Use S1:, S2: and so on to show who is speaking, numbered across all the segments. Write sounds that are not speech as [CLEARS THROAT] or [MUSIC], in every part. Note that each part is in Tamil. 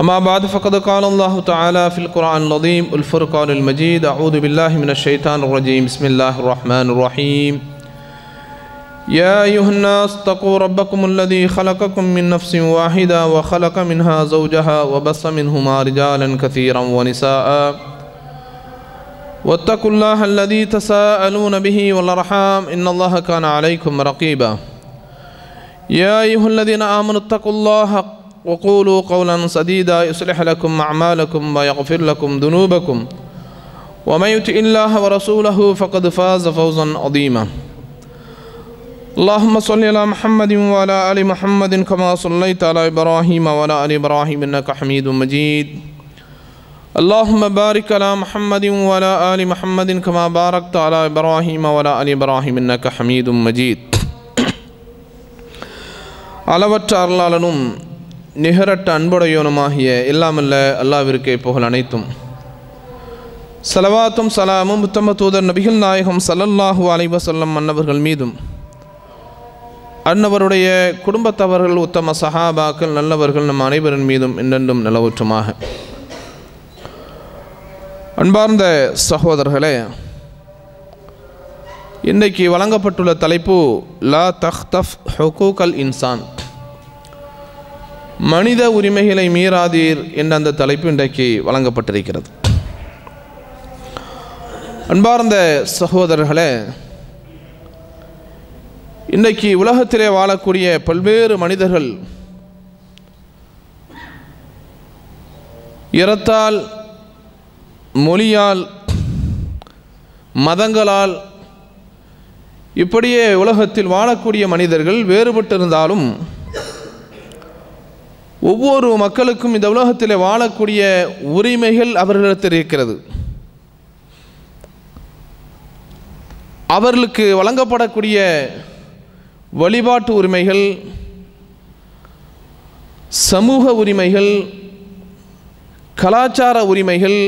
S1: أما بعد فقد قال الله تعالى في القرآن العظيم الفرقان المجيد أعوذ بالله من الشيطان الرجيم بسم الله الرحمن الرحيم يا أيها الناس اتقوا ربكم الذي خلقكم من نفس واحدة وخلق منها زوجها وبص منهما رجالا كثيرا ونساء واتقوا الله الذي تساءلون به والأرحام إن الله كان عليكم رقيبا يا أيها الذين آمنوا اتقوا الله وقولوا قولا سديدا يصلح لكم أعمالكم ويغفر لكم ذنوبكم ومن يطع الله ورسوله فقد فاز فوزا عظيما اللهم صل على محمد وعلى آل محمد كما صليت على إبراهيم وعلى آل إبراهيم إنك حميد مجيد اللهم بارك على محمد وعلى آل محمد كما باركت على إبراهيم وعلى آل إبراهيم إنك حميد مجيد [CLEARS THROAT] الله அருளாளனும் நிகரட்ட அன்புடையோனுமாகிய இல்லாமல்ல அல்லாவிற்கே புகழ் அனைத்தும் சலவாத்தும் சலாமும் உத்தம தூதர் நபிகள் நாயகம் சல்லல்லாஹு அலைவசல்லம் அன்னவர்கள் மீதும் அன்னவருடைய குடும்பத்தவர்கள் உத்தம சஹாபாக்கள் நல்லவர்கள் நம் அனைவரின் மீதும் இன்னென்றும் நிலவுற்றுமாக அன்பார்ந்த சகோதரர்களே இன்றைக்கு வழங்கப்பட்டுள்ள தலைப்பு லா தஹ்தஃப் ஹொகூக் அல் இன்சான் மனித உரிமைகளை மீறாதீர் என்ற அந்த தலைப்பு இன்றைக்கு வழங்கப்பட்டிருக்கிறது அன்பார்ந்த சகோதரர்களே இன்றைக்கு உலகத்திலே வாழக்கூடிய பல்வேறு மனிதர்கள் இறத்தால் மொழியால் மதங்களால் இப்படியே உலகத்தில் வாழக்கூடிய மனிதர்கள் வேறுபட்டிருந்தாலும் ஒவ்வொரு மக்களுக்கும் இந்த உலகத்தில் வாழக்கூடிய உரிமைகள் அவர்களிடத்தில் இருக்கிறது அவர்களுக்கு வழங்கப்படக்கூடிய வழிபாட்டு உரிமைகள் சமூக உரிமைகள் கலாச்சார உரிமைகள்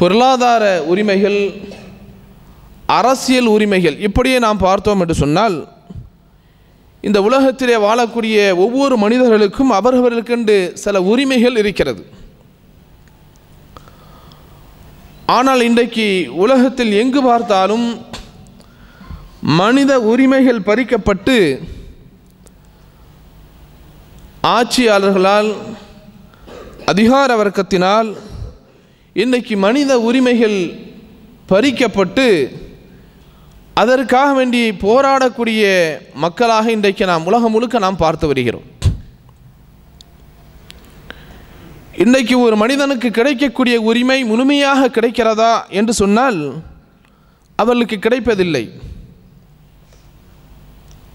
S1: பொருளாதார உரிமைகள் அரசியல் உரிமைகள் இப்படியே நாம் பார்த்தோம் என்று சொன்னால் இந்த உலகத்திலே வாழக்கூடிய ஒவ்வொரு மனிதர்களுக்கும் அவர்களுக்கென்று சில உரிமைகள் இருக்கிறது ஆனால் இன்றைக்கு உலகத்தில் எங்கு பார்த்தாலும் மனித உரிமைகள் பறிக்கப்பட்டு ஆட்சியாளர்களால் அதிகார வர்க்கத்தினால் இன்றைக்கு மனித உரிமைகள் பறிக்கப்பட்டு அதற்காக வேண்டி போராடக்கூடிய மக்களாக இன்றைக்கு நாம் உலகம் முழுக்க நாம் பார்த்து வருகிறோம் இன்றைக்கு ஒரு மனிதனுக்கு கிடைக்கக்கூடிய உரிமை முழுமையாக கிடைக்கிறதா என்று சொன்னால் அவளுக்கு கிடைப்பதில்லை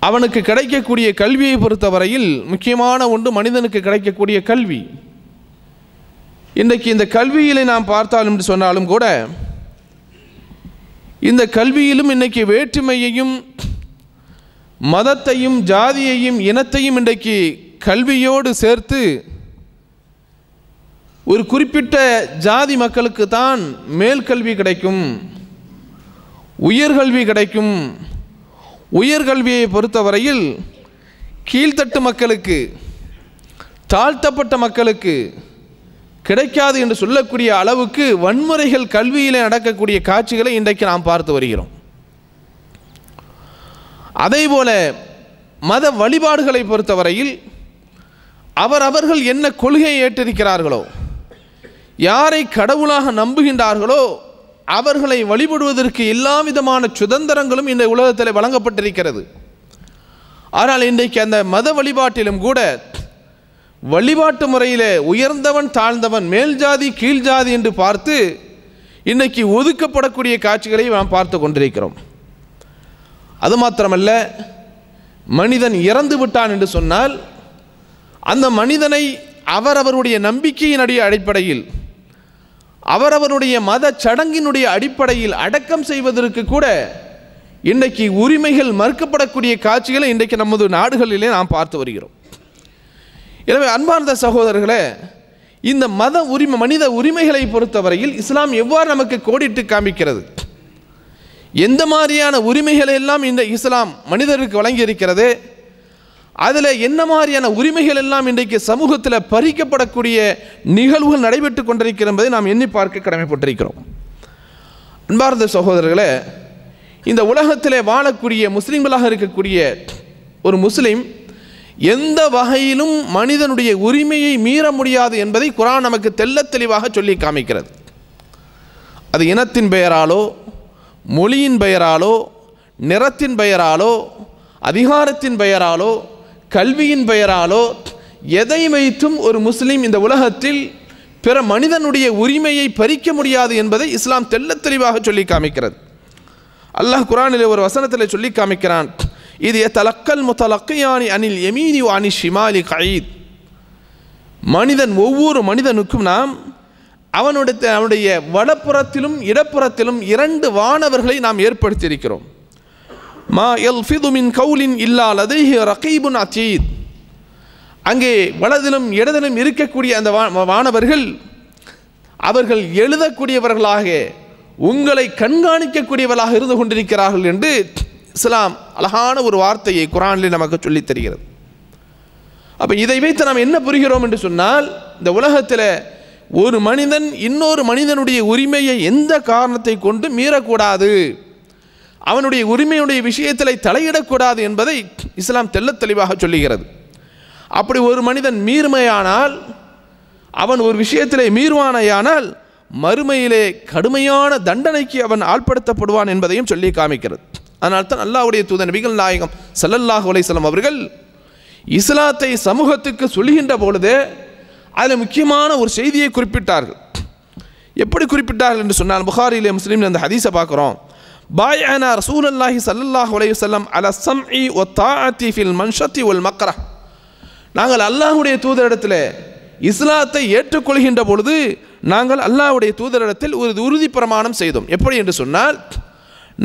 S1: அவனுக்கு கிடைக்கக்கூடிய கல்வியை பொறுத்தவரையில் முக்கியமான ஒன்று மனிதனுக்கு கிடைக்கக்கூடிய கல்வி இன்றைக்கு இந்த கல்வியிலே நாம் பார்த்தாலும் சொன்னாலும் கூட இந்த கல்வியிலும் இன்றைக்கி வேற்றுமையையும் மதத்தையும் ஜாதியையும் இனத்தையும் இன்றைக்கு கல்வியோடு சேர்த்து ஒரு குறிப்பிட்ட ஜாதி மக்களுக்கு தான் மேல்கல்வி கிடைக்கும் உயர்கல்வி கிடைக்கும் உயர்கல்வியை பொறுத்தவரையில் கீழ்த்தட்டு மக்களுக்கு தாழ்த்தப்பட்ட மக்களுக்கு கிடைக்காது என்று சொல்லக்கூடிய அளவுக்கு வன்முறைகள் கல்வியில் நடக்கக்கூடிய காட்சிகளை இன்றைக்கு நாம் பார்த்து வருகிறோம் அதே போல மத வழிபாடுகளை பொறுத்தவரையில் அவர் அவர்கள் என்ன கொள்கையை ஏற்றிருக்கிறார்களோ யாரை கடவுளாக நம்புகின்றார்களோ அவர்களை வழிபடுவதற்கு எல்லா விதமான சுதந்திரங்களும் இந்த உலகத்தில் வழங்கப்பட்டிருக்கிறது ஆனால் இன்றைக்கு அந்த மத வழிபாட்டிலும் கூட வழிபாட்டு முறையில் உயர்ந்தவன் தாழ்ந்தவன் மேல் ஜாதி கீழ் ஜாதி என்று பார்த்து இன்றைக்கி ஒதுக்கப்படக்கூடிய காட்சிகளை நாம் பார்த்து கொண்டிருக்கிறோம் அது மாத்திரமல்ல மனிதன் இறந்து விட்டான் என்று சொன்னால் அந்த மனிதனை அவரவருடைய நம்பிக்கையினுடைய அடிப்படையில் அவரவருடைய மத சடங்கினுடைய அடிப்படையில் அடக்கம் செய்வதற்கு கூட இன்றைக்கு உரிமைகள் மறுக்கப்படக்கூடிய காட்சிகளை இன்றைக்கு நமது நாடுகளிலே நாம் பார்த்து வருகிறோம் எனவே அன்பார்ந்த சகோதரர்களே இந்த மத உரிமை மனித உரிமைகளை பொறுத்தவரையில் இஸ்லாம் எவ்வாறு நமக்கு கோடிட்டு காமிக்கிறது எந்த மாதிரியான உரிமைகளை எல்லாம் இந்த இஸ்லாம் மனிதருக்கு வழங்கியிருக்கிறது அதில் என்ன மாதிரியான உரிமைகள் எல்லாம் இன்றைக்கு சமூகத்தில் பறிக்கப்படக்கூடிய நிகழ்வுகள் நடைபெற்று கொண்டிருக்கிறது என்பதை நாம் எண்ணி பார்க்க கடமைப்பட்டிருக்கிறோம் அன்பார்ந்த சகோதரர்களே இந்த உலகத்தில் வாழக்கூடிய முஸ்லீம்களாக இருக்கக்கூடிய ஒரு முஸ்லீம் எந்த வகையிலும் மனிதனுடைய உரிமையை மீற முடியாது என்பதை குரான் நமக்கு தெல்ல தெளிவாக சொல்லி காமிக்கிறது அது இனத்தின் பெயராலோ மொழியின் பெயராலோ நிறத்தின் பெயராலோ அதிகாரத்தின் பெயராலோ கல்வியின் பெயராலோ எதை வைத்தும் ஒரு முஸ்லீம் இந்த உலகத்தில் பிற மனிதனுடைய உரிமையை பறிக்க முடியாது என்பதை இஸ்லாம் தெல்ல தெளிவாக சொல்லி காமிக்கிறது அல்லாஹ் குரானில் ஒரு வசனத்தில் சொல்லி காமிக்கிறான் இது தலக்கல் முத்தலக்கையானி அணில் எமீனி வாணி ஷிமாலி கயீத் மனிதன் ஒவ்வொரு மனிதனுக்கும் நாம் அவனுடைய அவனுடைய வடப்புறத்திலும் இடப்புறத்திலும் இரண்டு வானவர்களை நாம் ஏற்படுத்தியிருக்கிறோம் மா எல் ஃபிதுமின் கவுலின் இல்லாலது ரகைபுன் அச்சீத் அங்கே வலதிலும் இடதிலும் இருக்கக்கூடிய அந்த வானவர்கள் அவர்கள் எழுதக்கூடியவர்களாக உங்களை கண்காணிக்கக்கூடியவர்களாக இருந்து கொண்டிருக்கிறார்கள் என்று இஸ்லாம் அழகான ஒரு வார்த்தையை குரானில் நமக்கு சொல்லித் தருகிறது அப்போ இதை வைத்து நாம் என்ன புரிகிறோம் என்று சொன்னால் இந்த உலகத்தில் ஒரு மனிதன் இன்னொரு மனிதனுடைய உரிமையை எந்த காரணத்தை கொண்டு மீறக்கூடாது அவனுடைய உரிமையுடைய விஷயத்தில் தலையிடக்கூடாது என்பதை இஸ்லாம் தெல்ல தெளிவாக சொல்லுகிறது அப்படி ஒரு மனிதன் மீறுமையானால் அவன் ஒரு விஷயத்திலே மீறுவானையானால் மறுமையிலே கடுமையான தண்டனைக்கு அவன் ஆள்படுத்தப்படுவான் என்பதையும் சொல்லி காமிக்கிறது அதனால் தான் அல்லாவுடைய தூத நபிகள் நாயகம் சல்லல்லாஹ் அலைசலம் அவர்கள் இஸ்லாத்தை சமூகத்துக்கு சொல்லுகின்ற பொழுது அதில் முக்கியமான ஒரு செய்தியை குறிப்பிட்டார்கள் எப்படி குறிப்பிட்டார்கள் என்று சொன்னால் புகாரிலே முஸ்லீம் அந்த ஹதீஸை பார்க்குறோம் பாய் ரசூல் அல்லாஹி சல்லாஹ் உலையுசல்லம் அல சம் இ ஒ தாத்தி ஃபில் மன்ஷத்தி உல் மக்கரா நாங்கள் அல்லாஹுடைய தூதரிடத்தில் இஸ்லாத்தை ஏற்றுக்கொள்கின்ற பொழுது நாங்கள் அல்லாஹுடைய தூதரிடத்தில் ஒரு உறுதி பிரமாணம் செய்தோம் எப்படி என்று சொன்னால்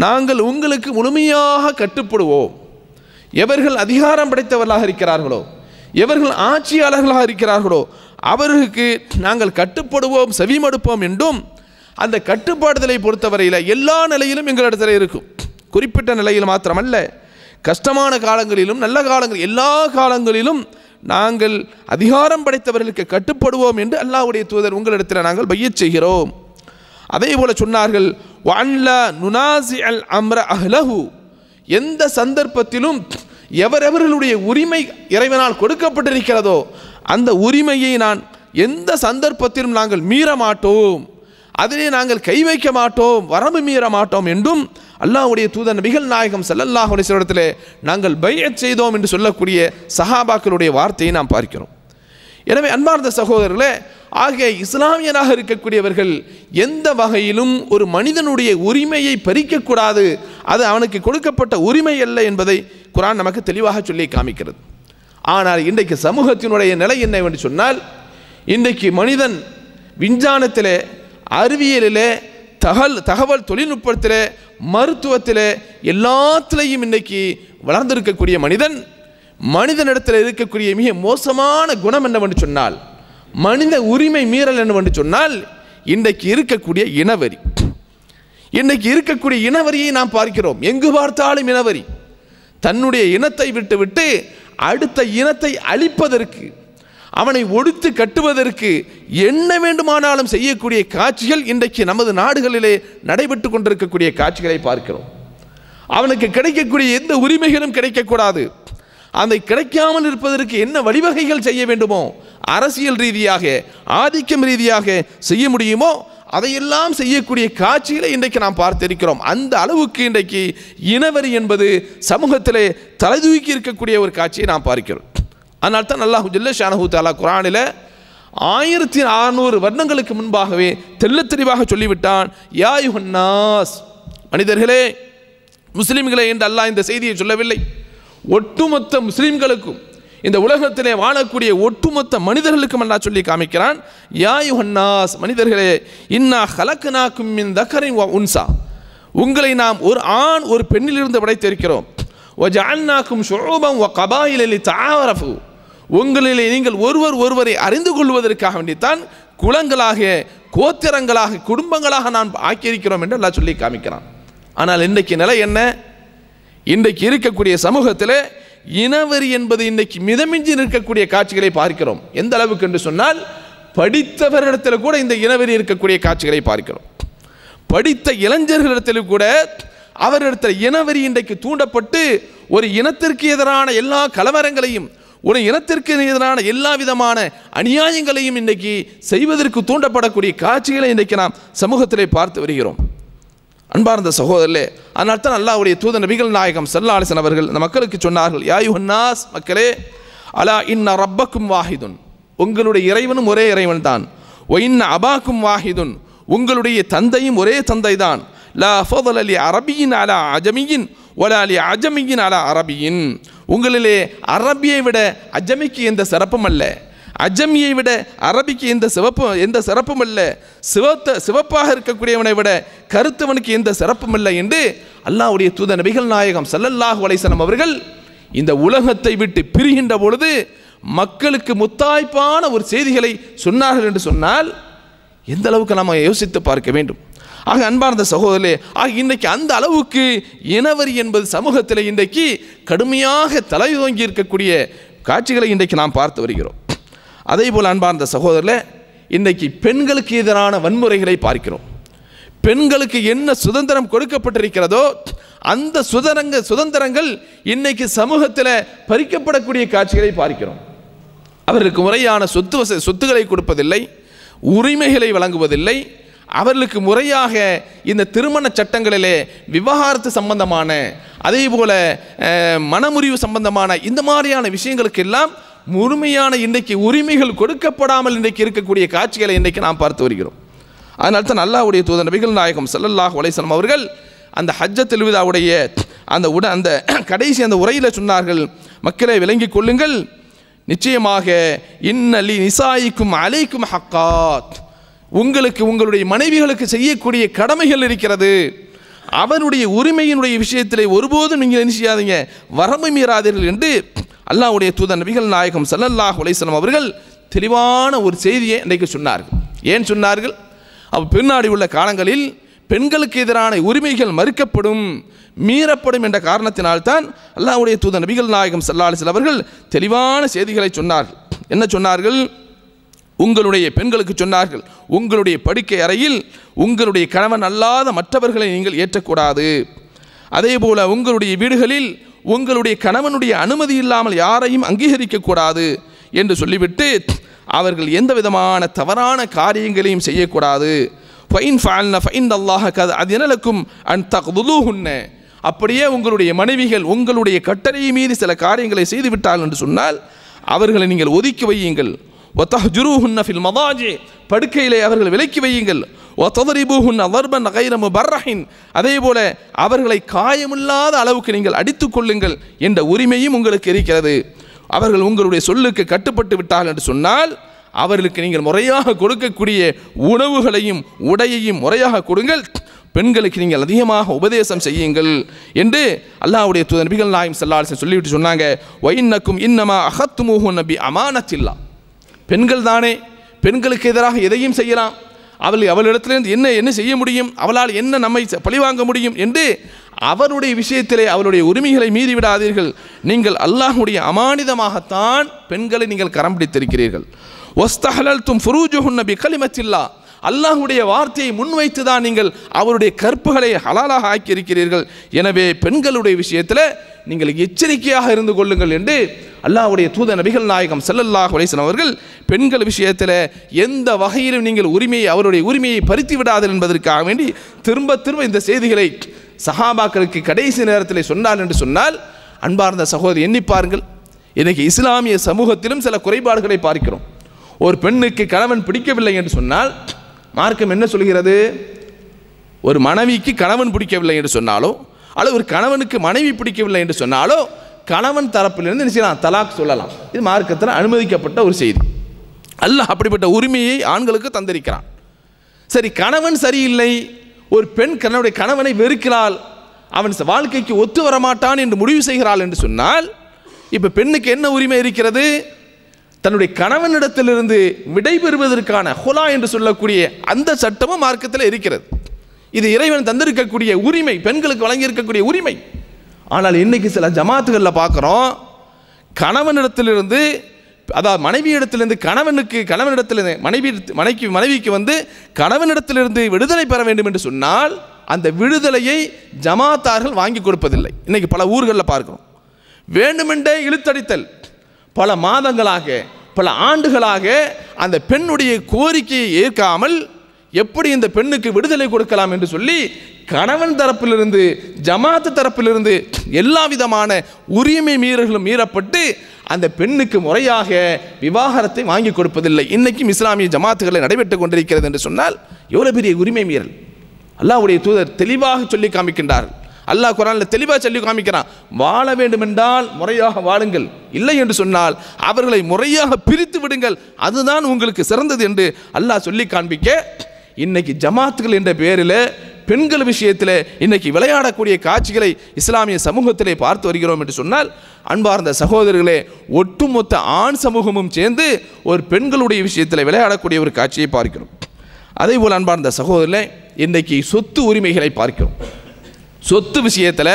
S1: நாங்கள் உங்களுக்கு முழுமையாக கட்டுப்படுவோம் எவர்கள் அதிகாரம் படைத்தவர்களாக இருக்கிறார்களோ எவர்கள் ஆட்சியாளர்களாக இருக்கிறார்களோ அவர்களுக்கு நாங்கள் கட்டுப்படுவோம் செவிமடுப்போம் என்றும் அந்த கட்டுப்பாடுதலை பொறுத்தவரையில் எல்லா நிலையிலும் எங்களிடத்தில் இருக்கும் குறிப்பிட்ட நிலையில் மாத்திரமல்ல கஷ்டமான காலங்களிலும் நல்ல காலங்கள் எல்லா காலங்களிலும் நாங்கள் அதிகாரம் படைத்தவர்களுக்கு கட்டுப்படுவோம் என்று அல்லாவுடைய தூதர் உங்களிடத்தில் நாங்கள் பைய செய்கிறோம் அதே போல் சொன்னார்கள் வன்லா நுனாசி அல் அம்ர அஹ்லஹு எந்த சந்தர்ப்பத்திலும் எவரெவர்களுடைய உரிமை இறைவனால் கொடுக்கப்பட்டிருக்கிறதோ அந்த உரிமையை நான் எந்த சந்தர்ப்பத்திலும் நாங்கள் மீற மாட்டோம் அதிலே நாங்கள் கை வைக்க மாட்டோம் வரம்பு மீற மாட்டோம் என்றும் அல்லாஹுடைய தூத நபிகள் நாயகம் செல்லல்லாஹ் இடத்திலே நாங்கள் பையச் செய்தோம் என்று சொல்லக்கூடிய சஹாபாக்களுடைய வார்த்தையை நாம் பார்க்கிறோம் எனவே அன்பார்ந்த சகோதரர்களே ஆக இஸ்லாமியராக இருக்கக்கூடியவர்கள் எந்த வகையிலும் ஒரு மனிதனுடைய உரிமையை பறிக்கக்கூடாது அது அவனுக்கு கொடுக்கப்பட்ட உரிமை அல்ல என்பதை குரான் நமக்கு தெளிவாக சொல்லி காமிக்கிறது ஆனால் இன்றைக்கு சமூகத்தினுடைய நிலை என்னவென்று சொன்னால் இன்றைக்கு மனிதன் விஞ்ஞானத்திலே அறிவியலிலே தகவல் தகவல் தொழில்நுட்பத்தில் மருத்துவத்தில் எல்லாத்துலேயும் இன்றைக்கி வளர்ந்திருக்கக்கூடிய மனிதன் மனிதனிடத்தில் இருக்கக்கூடிய மிக மோசமான குணம் என்னவென்று சொன்னால் மனித உரிமை மீறல் என்னவென்று சொன்னால் இன்றைக்கு இருக்கக்கூடிய இனவரி இன்றைக்கு இருக்கக்கூடிய இனவரியை நாம் பார்க்கிறோம் எங்கு பார்த்தாலும் இனவரி தன்னுடைய இனத்தை விட்டுவிட்டு அடுத்த இனத்தை அழிப்பதற்கு அவனை ஒடுத்து கட்டுவதற்கு என்ன வேண்டுமானாலும் செய்யக்கூடிய காட்சிகள் இன்றைக்கு நமது நாடுகளிலே நடைபெற்று கொண்டிருக்கக்கூடிய காட்சிகளை பார்க்கிறோம் அவனுக்கு கிடைக்கக்கூடிய எந்த உரிமைகளும் கிடைக்கக்கூடாது அதை கிடைக்காமல் இருப்பதற்கு என்ன வழிவகைகள் செய்ய வேண்டுமோ அரசியல் ரீதியாக ஆதிக்கம் ரீதியாக செய்ய முடியுமோ அதையெல்லாம் செய்யக்கூடிய காட்சிகளை இன்றைக்கு நாம் பார்த்திருக்கிறோம் அந்த அளவுக்கு இன்றைக்கு இனவரி என்பது சமூகத்திலே தலைதூக்கி இருக்கக்கூடிய ஒரு காட்சியை நாம் பார்க்கிறோம் அதனால் தான் நல்லா ஜில்ல ஷானஹூ தாலா குரானில் ஆயிரத்தி அறநூறு வருடங்களுக்கு முன்பாகவே தெல்ல தெளிவாக சொல்லிவிட்டான் யாயுஹன்னாஸ் மனிதர்களே முஸ்லீம்களே என்று அல்லாஹ் இந்த செய்தியை சொல்லவில்லை ஒட்டுமொத்த முஸ்லீம்களுக்கும் இந்த உலகத்திலே வாழக்கூடிய ஒட்டுமொத்த மனிதர்களுக்கும் அல்லா சொல்லி காமிக்கிறான் யாயு ஹன்னாஸ் மனிதர்களே இன்னா நாக்கும் மின் கரை உன்சா உங்களை நாம் ஒரு ஆண் ஒரு பெண்ணிலிருந்து படைத்திருக்கிறோம் ஒ ஜான்னாக்கும் ஷோபம் ஓ கபாயிலி தாவரஃபு உங்களிலே நீங்கள் ஒருவர் ஒருவரை அறிந்து கொள்வதற்காக வேண்டித்தான் குலங்களாக கோத்திரங்களாக குடும்பங்களாக நான் ஆக்கியிருக்கிறோம் என்று எல்லாம் சொல்லி காமிக்கிறான் ஆனால் இன்றைக்கு நிலை என்ன இன்றைக்கு இருக்கக்கூடிய சமூகத்தில் இனவெறி என்பது இன்னைக்கு மிதமிஞ்சி நிற்கக்கூடிய காட்சிகளை பார்க்கிறோம் எந்த அளவுக்கு என்று சொன்னால் படித்தவர்களிடத்தில் கூட இந்த இனவெறி இருக்கக்கூடிய காட்சிகளை பார்க்கிறோம் படித்த இளைஞர்களிடத்தில் கூட அவரிடத்தில் இனவெறி இன்றைக்கு தூண்டப்பட்டு ஒரு இனத்திற்கு எதிரான எல்லா கலவரங்களையும் ஒரு இனத்திற்கு எதிரான எல்லா விதமான அநியாயங்களையும் இன்றைக்கு செய்வதற்கு தூண்டப்படக்கூடிய காட்சிகளை இன்றைக்கு நாம் சமூகத்திலே பார்த்து வருகிறோம் அன்பார்ந்த சகோதரர்களே அதனால் தான் அல்லாவுடைய தூத நபிகள் நாயகம் சல்லாலிசன் அவர்கள் அந்த மக்களுக்கு சொன்னார்கள் யாயுஹன்னாஸ் மக்களே அலா இன்ன ரப்பக்கும் வாஹிதுன் உங்களுடைய இறைவனும் ஒரே இறைவன் தான் ஒயின் அபாக்கும் வாஹிதுன் உங்களுடைய தந்தையும் ஒரே தந்தை தான் லா ஃபோதல் அலி அரபியின் அலா அஜமியின் ஒலா அலி அஜமியின் அலா அரபியின் உங்களிலே அரபியை விட அஜமிக்கு எந்த சிறப்பும் அல்ல அஜமியை விட அரபிக்கு எந்த சிவப்பு எந்த சிறப்பும் இல்லை சிவத்த சிவப்பாக இருக்கக்கூடியவனை விட கருத்தவனுக்கு எந்த சிறப்பும் இல்லை என்று அல்லாவுடைய தூத நபிகள் நாயகம் சல்லல்லாஹு வலைசனம் அவர்கள் இந்த உலகத்தை விட்டு பிரிகின்ற பொழுது மக்களுக்கு முத்தாய்ப்பான ஒரு செய்திகளை சொன்னார்கள் என்று சொன்னால் எந்த அளவுக்கு நாம் யோசித்து பார்க்க வேண்டும் ஆக அன்பார்ந்த சகோதரே ஆக இன்றைக்கு அந்த அளவுக்கு இனவரி என்பது சமூகத்தில் இன்றைக்கு கடுமையாக தலையோங்கி இருக்கக்கூடிய காட்சிகளை இன்றைக்கு நாம் பார்த்து வருகிறோம் அதே போல் அன்பார்ந்த சகோதரில் இன்றைக்கு பெண்களுக்கு எதிரான வன்முறைகளை பார்க்கிறோம் பெண்களுக்கு என்ன சுதந்திரம் கொடுக்கப்பட்டிருக்கிறதோ அந்த சுதரங்க சுதந்திரங்கள் இன்னைக்கு சமூகத்தில் பறிக்கப்படக்கூடிய காட்சிகளை பார்க்கிறோம் அவர்களுக்கு முறையான சொத்து வச சொத்துக்களை கொடுப்பதில்லை உரிமைகளை வழங்குவதில்லை அவர்களுக்கு முறையாக இந்த திருமண சட்டங்களிலே விவகாரத்து சம்பந்தமான அதே போல் மனமுறிவு சம்பந்தமான இந்த மாதிரியான விஷயங்களுக்கு எல்லாம் முழுமையான இன்றைக்கு உரிமைகள் கொடுக்கப்படாமல் இன்றைக்கு இருக்கக்கூடிய காட்சிகளை இன்றைக்கு நாம் பார்த்து வருகிறோம் அதனால் தான் அல்லாவுடைய தூதர் நபிகள் நாயகம் சல்லல்லாஹ் வலைசலம் அவர்கள் அந்த ஹஜ்ஜத் விதாவுடைய அந்த உட அந்த [CLEARS THROAT] கடைசி அந்த உரையில் சொன்னார்கள் மக்களை விளங்கி கொள்ளுங்கள் நிச்சயமாக இன்னலி நிசாயிக்கும் அலைக்கும் ஹக்காத் உங்களுக்கு உங்களுடைய மனைவிகளுக்கு செய்யக்கூடிய கடமைகள் இருக்கிறது அவனுடைய உரிமையினுடைய விஷயத்திலே ஒருபோதும் நீங்கள் என்ன செய்யாதீங்க வரம்பு மீறாதீர்கள் என்று அல்லாவுடைய தூதர் நபிகள் நாயகம் சல்லல்லாஹ் உலேசலம் அவர்கள் தெளிவான ஒரு செய்தியை இன்றைக்கு சொன்னார்கள் ஏன் சொன்னார்கள் அப்போ பின்னாடி உள்ள காலங்களில் பெண்களுக்கு எதிரான உரிமைகள் மறுக்கப்படும் மீறப்படும் என்ற காரணத்தினால்தான் அல்லாவுடைய தூத நபிகள் நாயகம் சல்லாலிசல் அவர்கள் தெளிவான செய்திகளை சொன்னார்கள் என்ன சொன்னார்கள் உங்களுடைய பெண்களுக்கு சொன்னார்கள் உங்களுடைய படுக்கை அறையில் உங்களுடைய கணவன் அல்லாத மற்றவர்களை நீங்கள் ஏற்றக்கூடாது அதே போல் உங்களுடைய வீடுகளில் உங்களுடைய கணவனுடைய அனுமதி இல்லாமல் யாரையும் அங்கீகரிக்கக்கூடாது என்று சொல்லிவிட்டு அவர்கள் எந்த விதமான தவறான காரியங்களையும் செய்யக்கூடாது ஃபைன் ஃபால்ன ஃபைன் அல்லாஹ கத அது எனக்கும் அண்ட் தகுதுலுஹுன்ன அப்படியே உங்களுடைய மனைவிகள் உங்களுடைய கட்டளை மீறி சில காரியங்களை செய்துவிட்டால் என்று சொன்னால் அவர்களை நீங்கள் ஒதுக்கி வையுங்கள் ஒத்தஹ் ஜுருஹுன்ன ஃபில் மதாஜே படுக்கையிலே அவர்கள் விலக்கி வையுங்கள் அதே போல அவர்களை காயமில்லாத அளவுக்கு நீங்கள் அடித்துக் கொள்ளுங்கள் என்ற உரிமையும் உங்களுக்கு இருக்கிறது அவர்கள் உங்களுடைய சொல்லுக்கு கட்டுப்பட்டு விட்டார்கள் என்று சொன்னால் அவர்களுக்கு நீங்கள் முறையாக கொடுக்கக்கூடிய உணவுகளையும் உடையையும் முறையாக கொடுங்கள் பெண்களுக்கு நீங்கள் அதிகமாக உபதேசம் செய்யுங்கள் என்று அல்லாஹுடைய தூதர் நபிகள் நாயம் செல்லாசன் சொல்லிவிட்டு சொன்னாங்க ஒயின்னக்கும் இன்னமா அகத்துமுஹு நபி அமானத்தில்லா பெண்கள் தானே பெண்களுக்கு எதிராக எதையும் செய்யலாம் அவள் அவளிடத்திலிருந்து என்ன என்ன செய்ய முடியும் அவளால் என்ன நம்மை பழிவாங்க முடியும் என்று அவருடைய விஷயத்திலே அவளுடைய உரிமைகளை மீறிவிடாதீர்கள் நீங்கள் அல்லாஹுடைய அமானிதமாகத்தான் பெண்களை நீங்கள் கரம் பிடித்திருக்கிறீர்கள் ஒஸ்தஹலல் தும் ஃபுரூஜு நபி கலிமத்தில்லா அல்லாஹுடைய வார்த்தையை முன்வைத்து தான் நீங்கள் அவருடைய கற்புகளை ஹலாலாக ஆக்கியிருக்கிறீர்கள் எனவே பெண்களுடைய விஷயத்தில் நீங்கள் எச்சரிக்கையாக இருந்து கொள்ளுங்கள் என்று அல்லாஹுடைய தூத நபிகள் நாயகம் செல்லல்லாஹ் வலைசன் அவர்கள் பெண்கள் விஷயத்தில் எந்த வகையிலும் நீங்கள் உரிமையை அவருடைய உரிமையை பறித்து விடாதல் என்பதற்காக வேண்டி திரும்ப திரும்ப இந்த செய்திகளை சஹாபாக்களுக்கு கடைசி நேரத்தில் சொன்னால் என்று சொன்னால் அன்பார்ந்த சகோதரி எண்ணி பாருங்கள் இன்றைக்கு இஸ்லாமிய சமூகத்திலும் சில குறைபாடுகளை பார்க்கிறோம் ஒரு பெண்ணுக்கு கணவன் பிடிக்கவில்லை என்று சொன்னால் மார்க்கம் என்ன சொல்கிறது ஒரு மனைவிக்கு கணவன் பிடிக்கவில்லை என்று சொன்னாலோ அல்லது ஒரு கணவனுக்கு மனைவி பிடிக்கவில்லை என்று சொன்னாலோ கணவன் தரப்பிலிருந்து என்ன செய்யலாம் தலாக் சொல்லலாம் இது மார்க்கத்தில் அனுமதிக்கப்பட்ட ஒரு செய்தி அல்ல அப்படிப்பட்ட உரிமையை ஆண்களுக்கு தந்திருக்கிறான் சரி கணவன் சரியில்லை ஒரு பெண் கணவனுடைய கணவனை வெறுக்கிறாள் அவன் வாழ்க்கைக்கு ஒத்து வரமாட்டான் என்று முடிவு செய்கிறாள் என்று சொன்னால் இப்போ பெண்ணுக்கு என்ன உரிமை இருக்கிறது தன்னுடைய கணவனிடத்திலிருந்து விடை பெறுவதற்கான ஹொலா என்று சொல்லக்கூடிய அந்த சட்டமும் மார்க்கத்தில் இருக்கிறது இது இறைவன் தந்திருக்கக்கூடிய உரிமை பெண்களுக்கு வழங்கியிருக்கக்கூடிய உரிமை ஆனால் இன்றைக்கி சில ஜமாத்துகளில் பார்க்குறோம் கணவனிடத்திலிருந்து அதாவது மனைவியிடத்திலிருந்து கணவனுக்கு கணவனிடத்திலிருந்து மனைவி மனைவி மனைவிக்கு வந்து கணவனிடத்திலிருந்து விடுதலை பெற வேண்டும் என்று சொன்னால் அந்த விடுதலையை ஜமாத்தார்கள் வாங்கி கொடுப்பதில்லை இன்றைக்கி பல ஊர்களில் பார்க்கிறோம் வேண்டுமென்றே இழுத்தடித்தல் பல மாதங்களாக பல ஆண்டுகளாக அந்த பெண்ணுடைய கோரிக்கையை ஏற்காமல் எப்படி இந்த பெண்ணுக்கு விடுதலை கொடுக்கலாம் என்று சொல்லி கணவன் தரப்பிலிருந்து ஜமாத்து தரப்பிலிருந்து எல்லா விதமான உரிமை மீறல்களும் மீறப்பட்டு அந்த பெண்ணுக்கு முறையாக விவாகரத்தை வாங்கி கொடுப்பதில்லை இன்றைக்கும் இஸ்லாமிய ஜமாத்துகளை நடைபெற்று கொண்டிருக்கிறது என்று சொன்னால் எவ்வளோ பெரிய உரிமை மீறல் அல்லாவுடைய தூதர் தெளிவாக சொல்லி காமிக்கின்றார்கள் அல்லாஹ் குரானில் தெளிவாக சொல்லி காமிக்கிறான் வாழ வேண்டுமென்றால் முறையாக வாழுங்கள் இல்லை என்று சொன்னால் அவர்களை முறையாக பிரித்து விடுங்கள் அதுதான் உங்களுக்கு சிறந்தது என்று அல்லாஹ் சொல்லி காண்பிக்க இன்னைக்கு ஜமாத்துகள் என்ற பெயரில் பெண்கள் விஷயத்தில் இன்னைக்கு விளையாடக்கூடிய காட்சிகளை இஸ்லாமிய சமூகத்திலே பார்த்து வருகிறோம் என்று சொன்னால் அன்பார்ந்த சகோதரர்களே ஒட்டுமொத்த ஆண் சமூகமும் சேர்ந்து ஒரு பெண்களுடைய விஷயத்தில் விளையாடக்கூடிய ஒரு காட்சியை பார்க்கிறோம் அதே போல் அன்பார்ந்த சகோதரர்களே இன்றைக்கு சொத்து உரிமைகளை பார்க்கிறோம் சொத்து விஷயத்தில்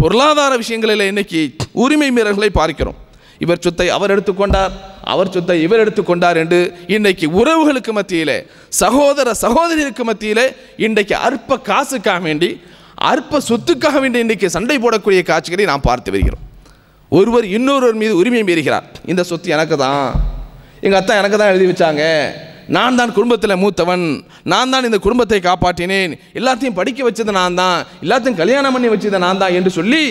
S1: பொருளாதார விஷயங்களில் இன்றைக்கி உரிமை மீறல்களை பார்க்கிறோம் இவர் சொத்தை அவர் எடுத்துக்கொண்டார் அவர் சொத்தை இவர் எடுத்துக்கொண்டார் என்று இன்றைக்கு உறவுகளுக்கு மத்தியில் சகோதர சகோதரிகளுக்கு மத்தியில் இன்றைக்கு அற்ப காசுக்காக வேண்டி அற்ப சொத்துக்காக வேண்டி இன்றைக்கு சண்டை போடக்கூடிய காட்சிகளை நாம் பார்த்து வருகிறோம் ஒருவர் இன்னொருவர் மீது உரிமை மீறுகிறார் இந்த சொத்து எனக்கு தான் எங்கள் அத்தா எனக்கு தான் எழுதி வச்சாங்க நான் தான் குடும்பத்தில் மூத்தவன் நான் தான் இந்த குடும்பத்தை காப்பாற்றினேன் எல்லாத்தையும் படிக்க வச்சது நான் தான் எல்லாத்தையும் கல்யாணம் பண்ணி வச்சது நான் தான் என்று சொல்லி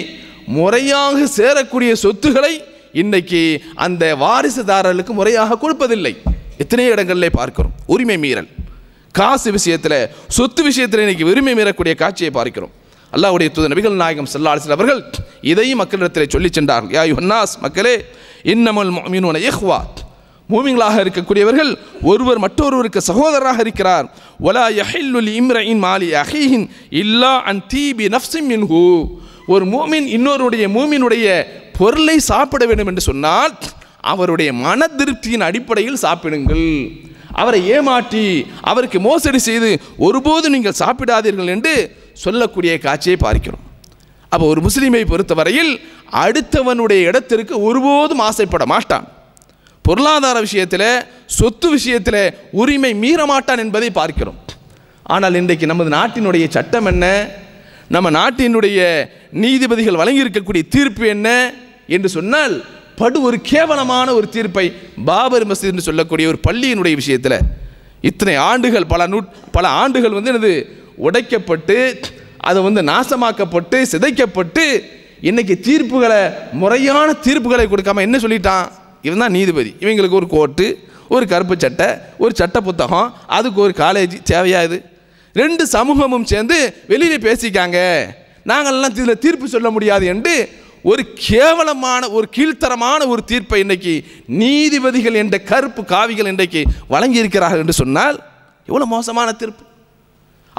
S1: முறையாக சேரக்கூடிய சொத்துக்களை இன்றைக்கு அந்த வாரிசுதாரர்களுக்கு முறையாக கொடுப்பதில்லை எத்தனை இடங்களில் பார்க்கிறோம் உரிமை மீறல் காசு விஷயத்தில் சொத்து விஷயத்தில் இன்றைக்கி உரிமை மீறக்கூடிய காட்சியை பார்க்கிறோம் அல்லாவுடைய தூது நபிகள் நாயகம் செல்லாசில் அவர்கள் இதையும் மக்களிடத்தில் சொல்லி சென்றார்கள் யா யுஹன்னாஸ் மக்களே இன்னமல் மீனுவன எஹ்வாத் மூமிங்களாக இருக்கக்கூடியவர்கள் ஒருவர் மற்றொருவருக்கு சகோதரராக இருக்கிறார் ஒலா யஹில்லுல் இம்ரஇன் மாலி அஹீஹின் இல்லா அன் தீபி நஃப்சிம் மின்ஹூ ஒரு மூமின் இன்னொருடைய மூமினுடைய பொருளை சாப்பிட வேண்டும் என்று சொன்னால் அவருடைய மன திருப்தியின் அடிப்படையில் சாப்பிடுங்கள் அவரை ஏமாற்றி அவருக்கு மோசடி செய்து ஒருபோதும் நீங்கள் சாப்பிடாதீர்கள் என்று சொல்லக்கூடிய காட்சியை பார்க்கிறோம் அப்போ ஒரு முஸ்லீமை பொறுத்தவரையில் அடுத்தவனுடைய இடத்திற்கு ஒருபோதும் ஆசைப்பட மாட்டான் பொருளாதார விஷயத்தில் சொத்து விஷயத்தில் உரிமை மீறமாட்டான் என்பதை பார்க்கிறோம் ஆனால் இன்றைக்கு நமது நாட்டினுடைய சட்டம் என்ன நம்ம நாட்டினுடைய நீதிபதிகள் வழங்கியிருக்கக்கூடிய தீர்ப்பு என்ன என்று சொன்னால் படு ஒரு கேவலமான ஒரு தீர்ப்பை பாபர் மசித் என்று சொல்லக்கூடிய ஒரு பள்ளியினுடைய விஷயத்தில் இத்தனை ஆண்டுகள் பல நூ பல ஆண்டுகள் வந்து எனது உடைக்கப்பட்டு அதை வந்து நாசமாக்கப்பட்டு சிதைக்கப்பட்டு இன்றைக்கி தீர்ப்புகளை முறையான தீர்ப்புகளை கொடுக்காம என்ன சொல்லிட்டான் இவன் தான் நீதிபதி இவங்களுக்கு ஒரு கோர்ட்டு ஒரு கருப்பு சட்டை ஒரு சட்ட புத்தகம் அதுக்கு ஒரு காலேஜ் தேவையாது இது ரெண்டு சமூகமும் சேர்ந்து வெளியில் பேசிக்காங்க நாங்கள்லாம் இதில் தீர்ப்பு சொல்ல முடியாது என்று ஒரு கேவலமான ஒரு கீழ்த்தரமான ஒரு தீர்ப்பை இன்றைக்கி நீதிபதிகள் என்ற கருப்பு காவிகள் இன்றைக்கு வழங்கியிருக்கிறார்கள் என்று சொன்னால் எவ்வளோ மோசமான தீர்ப்பு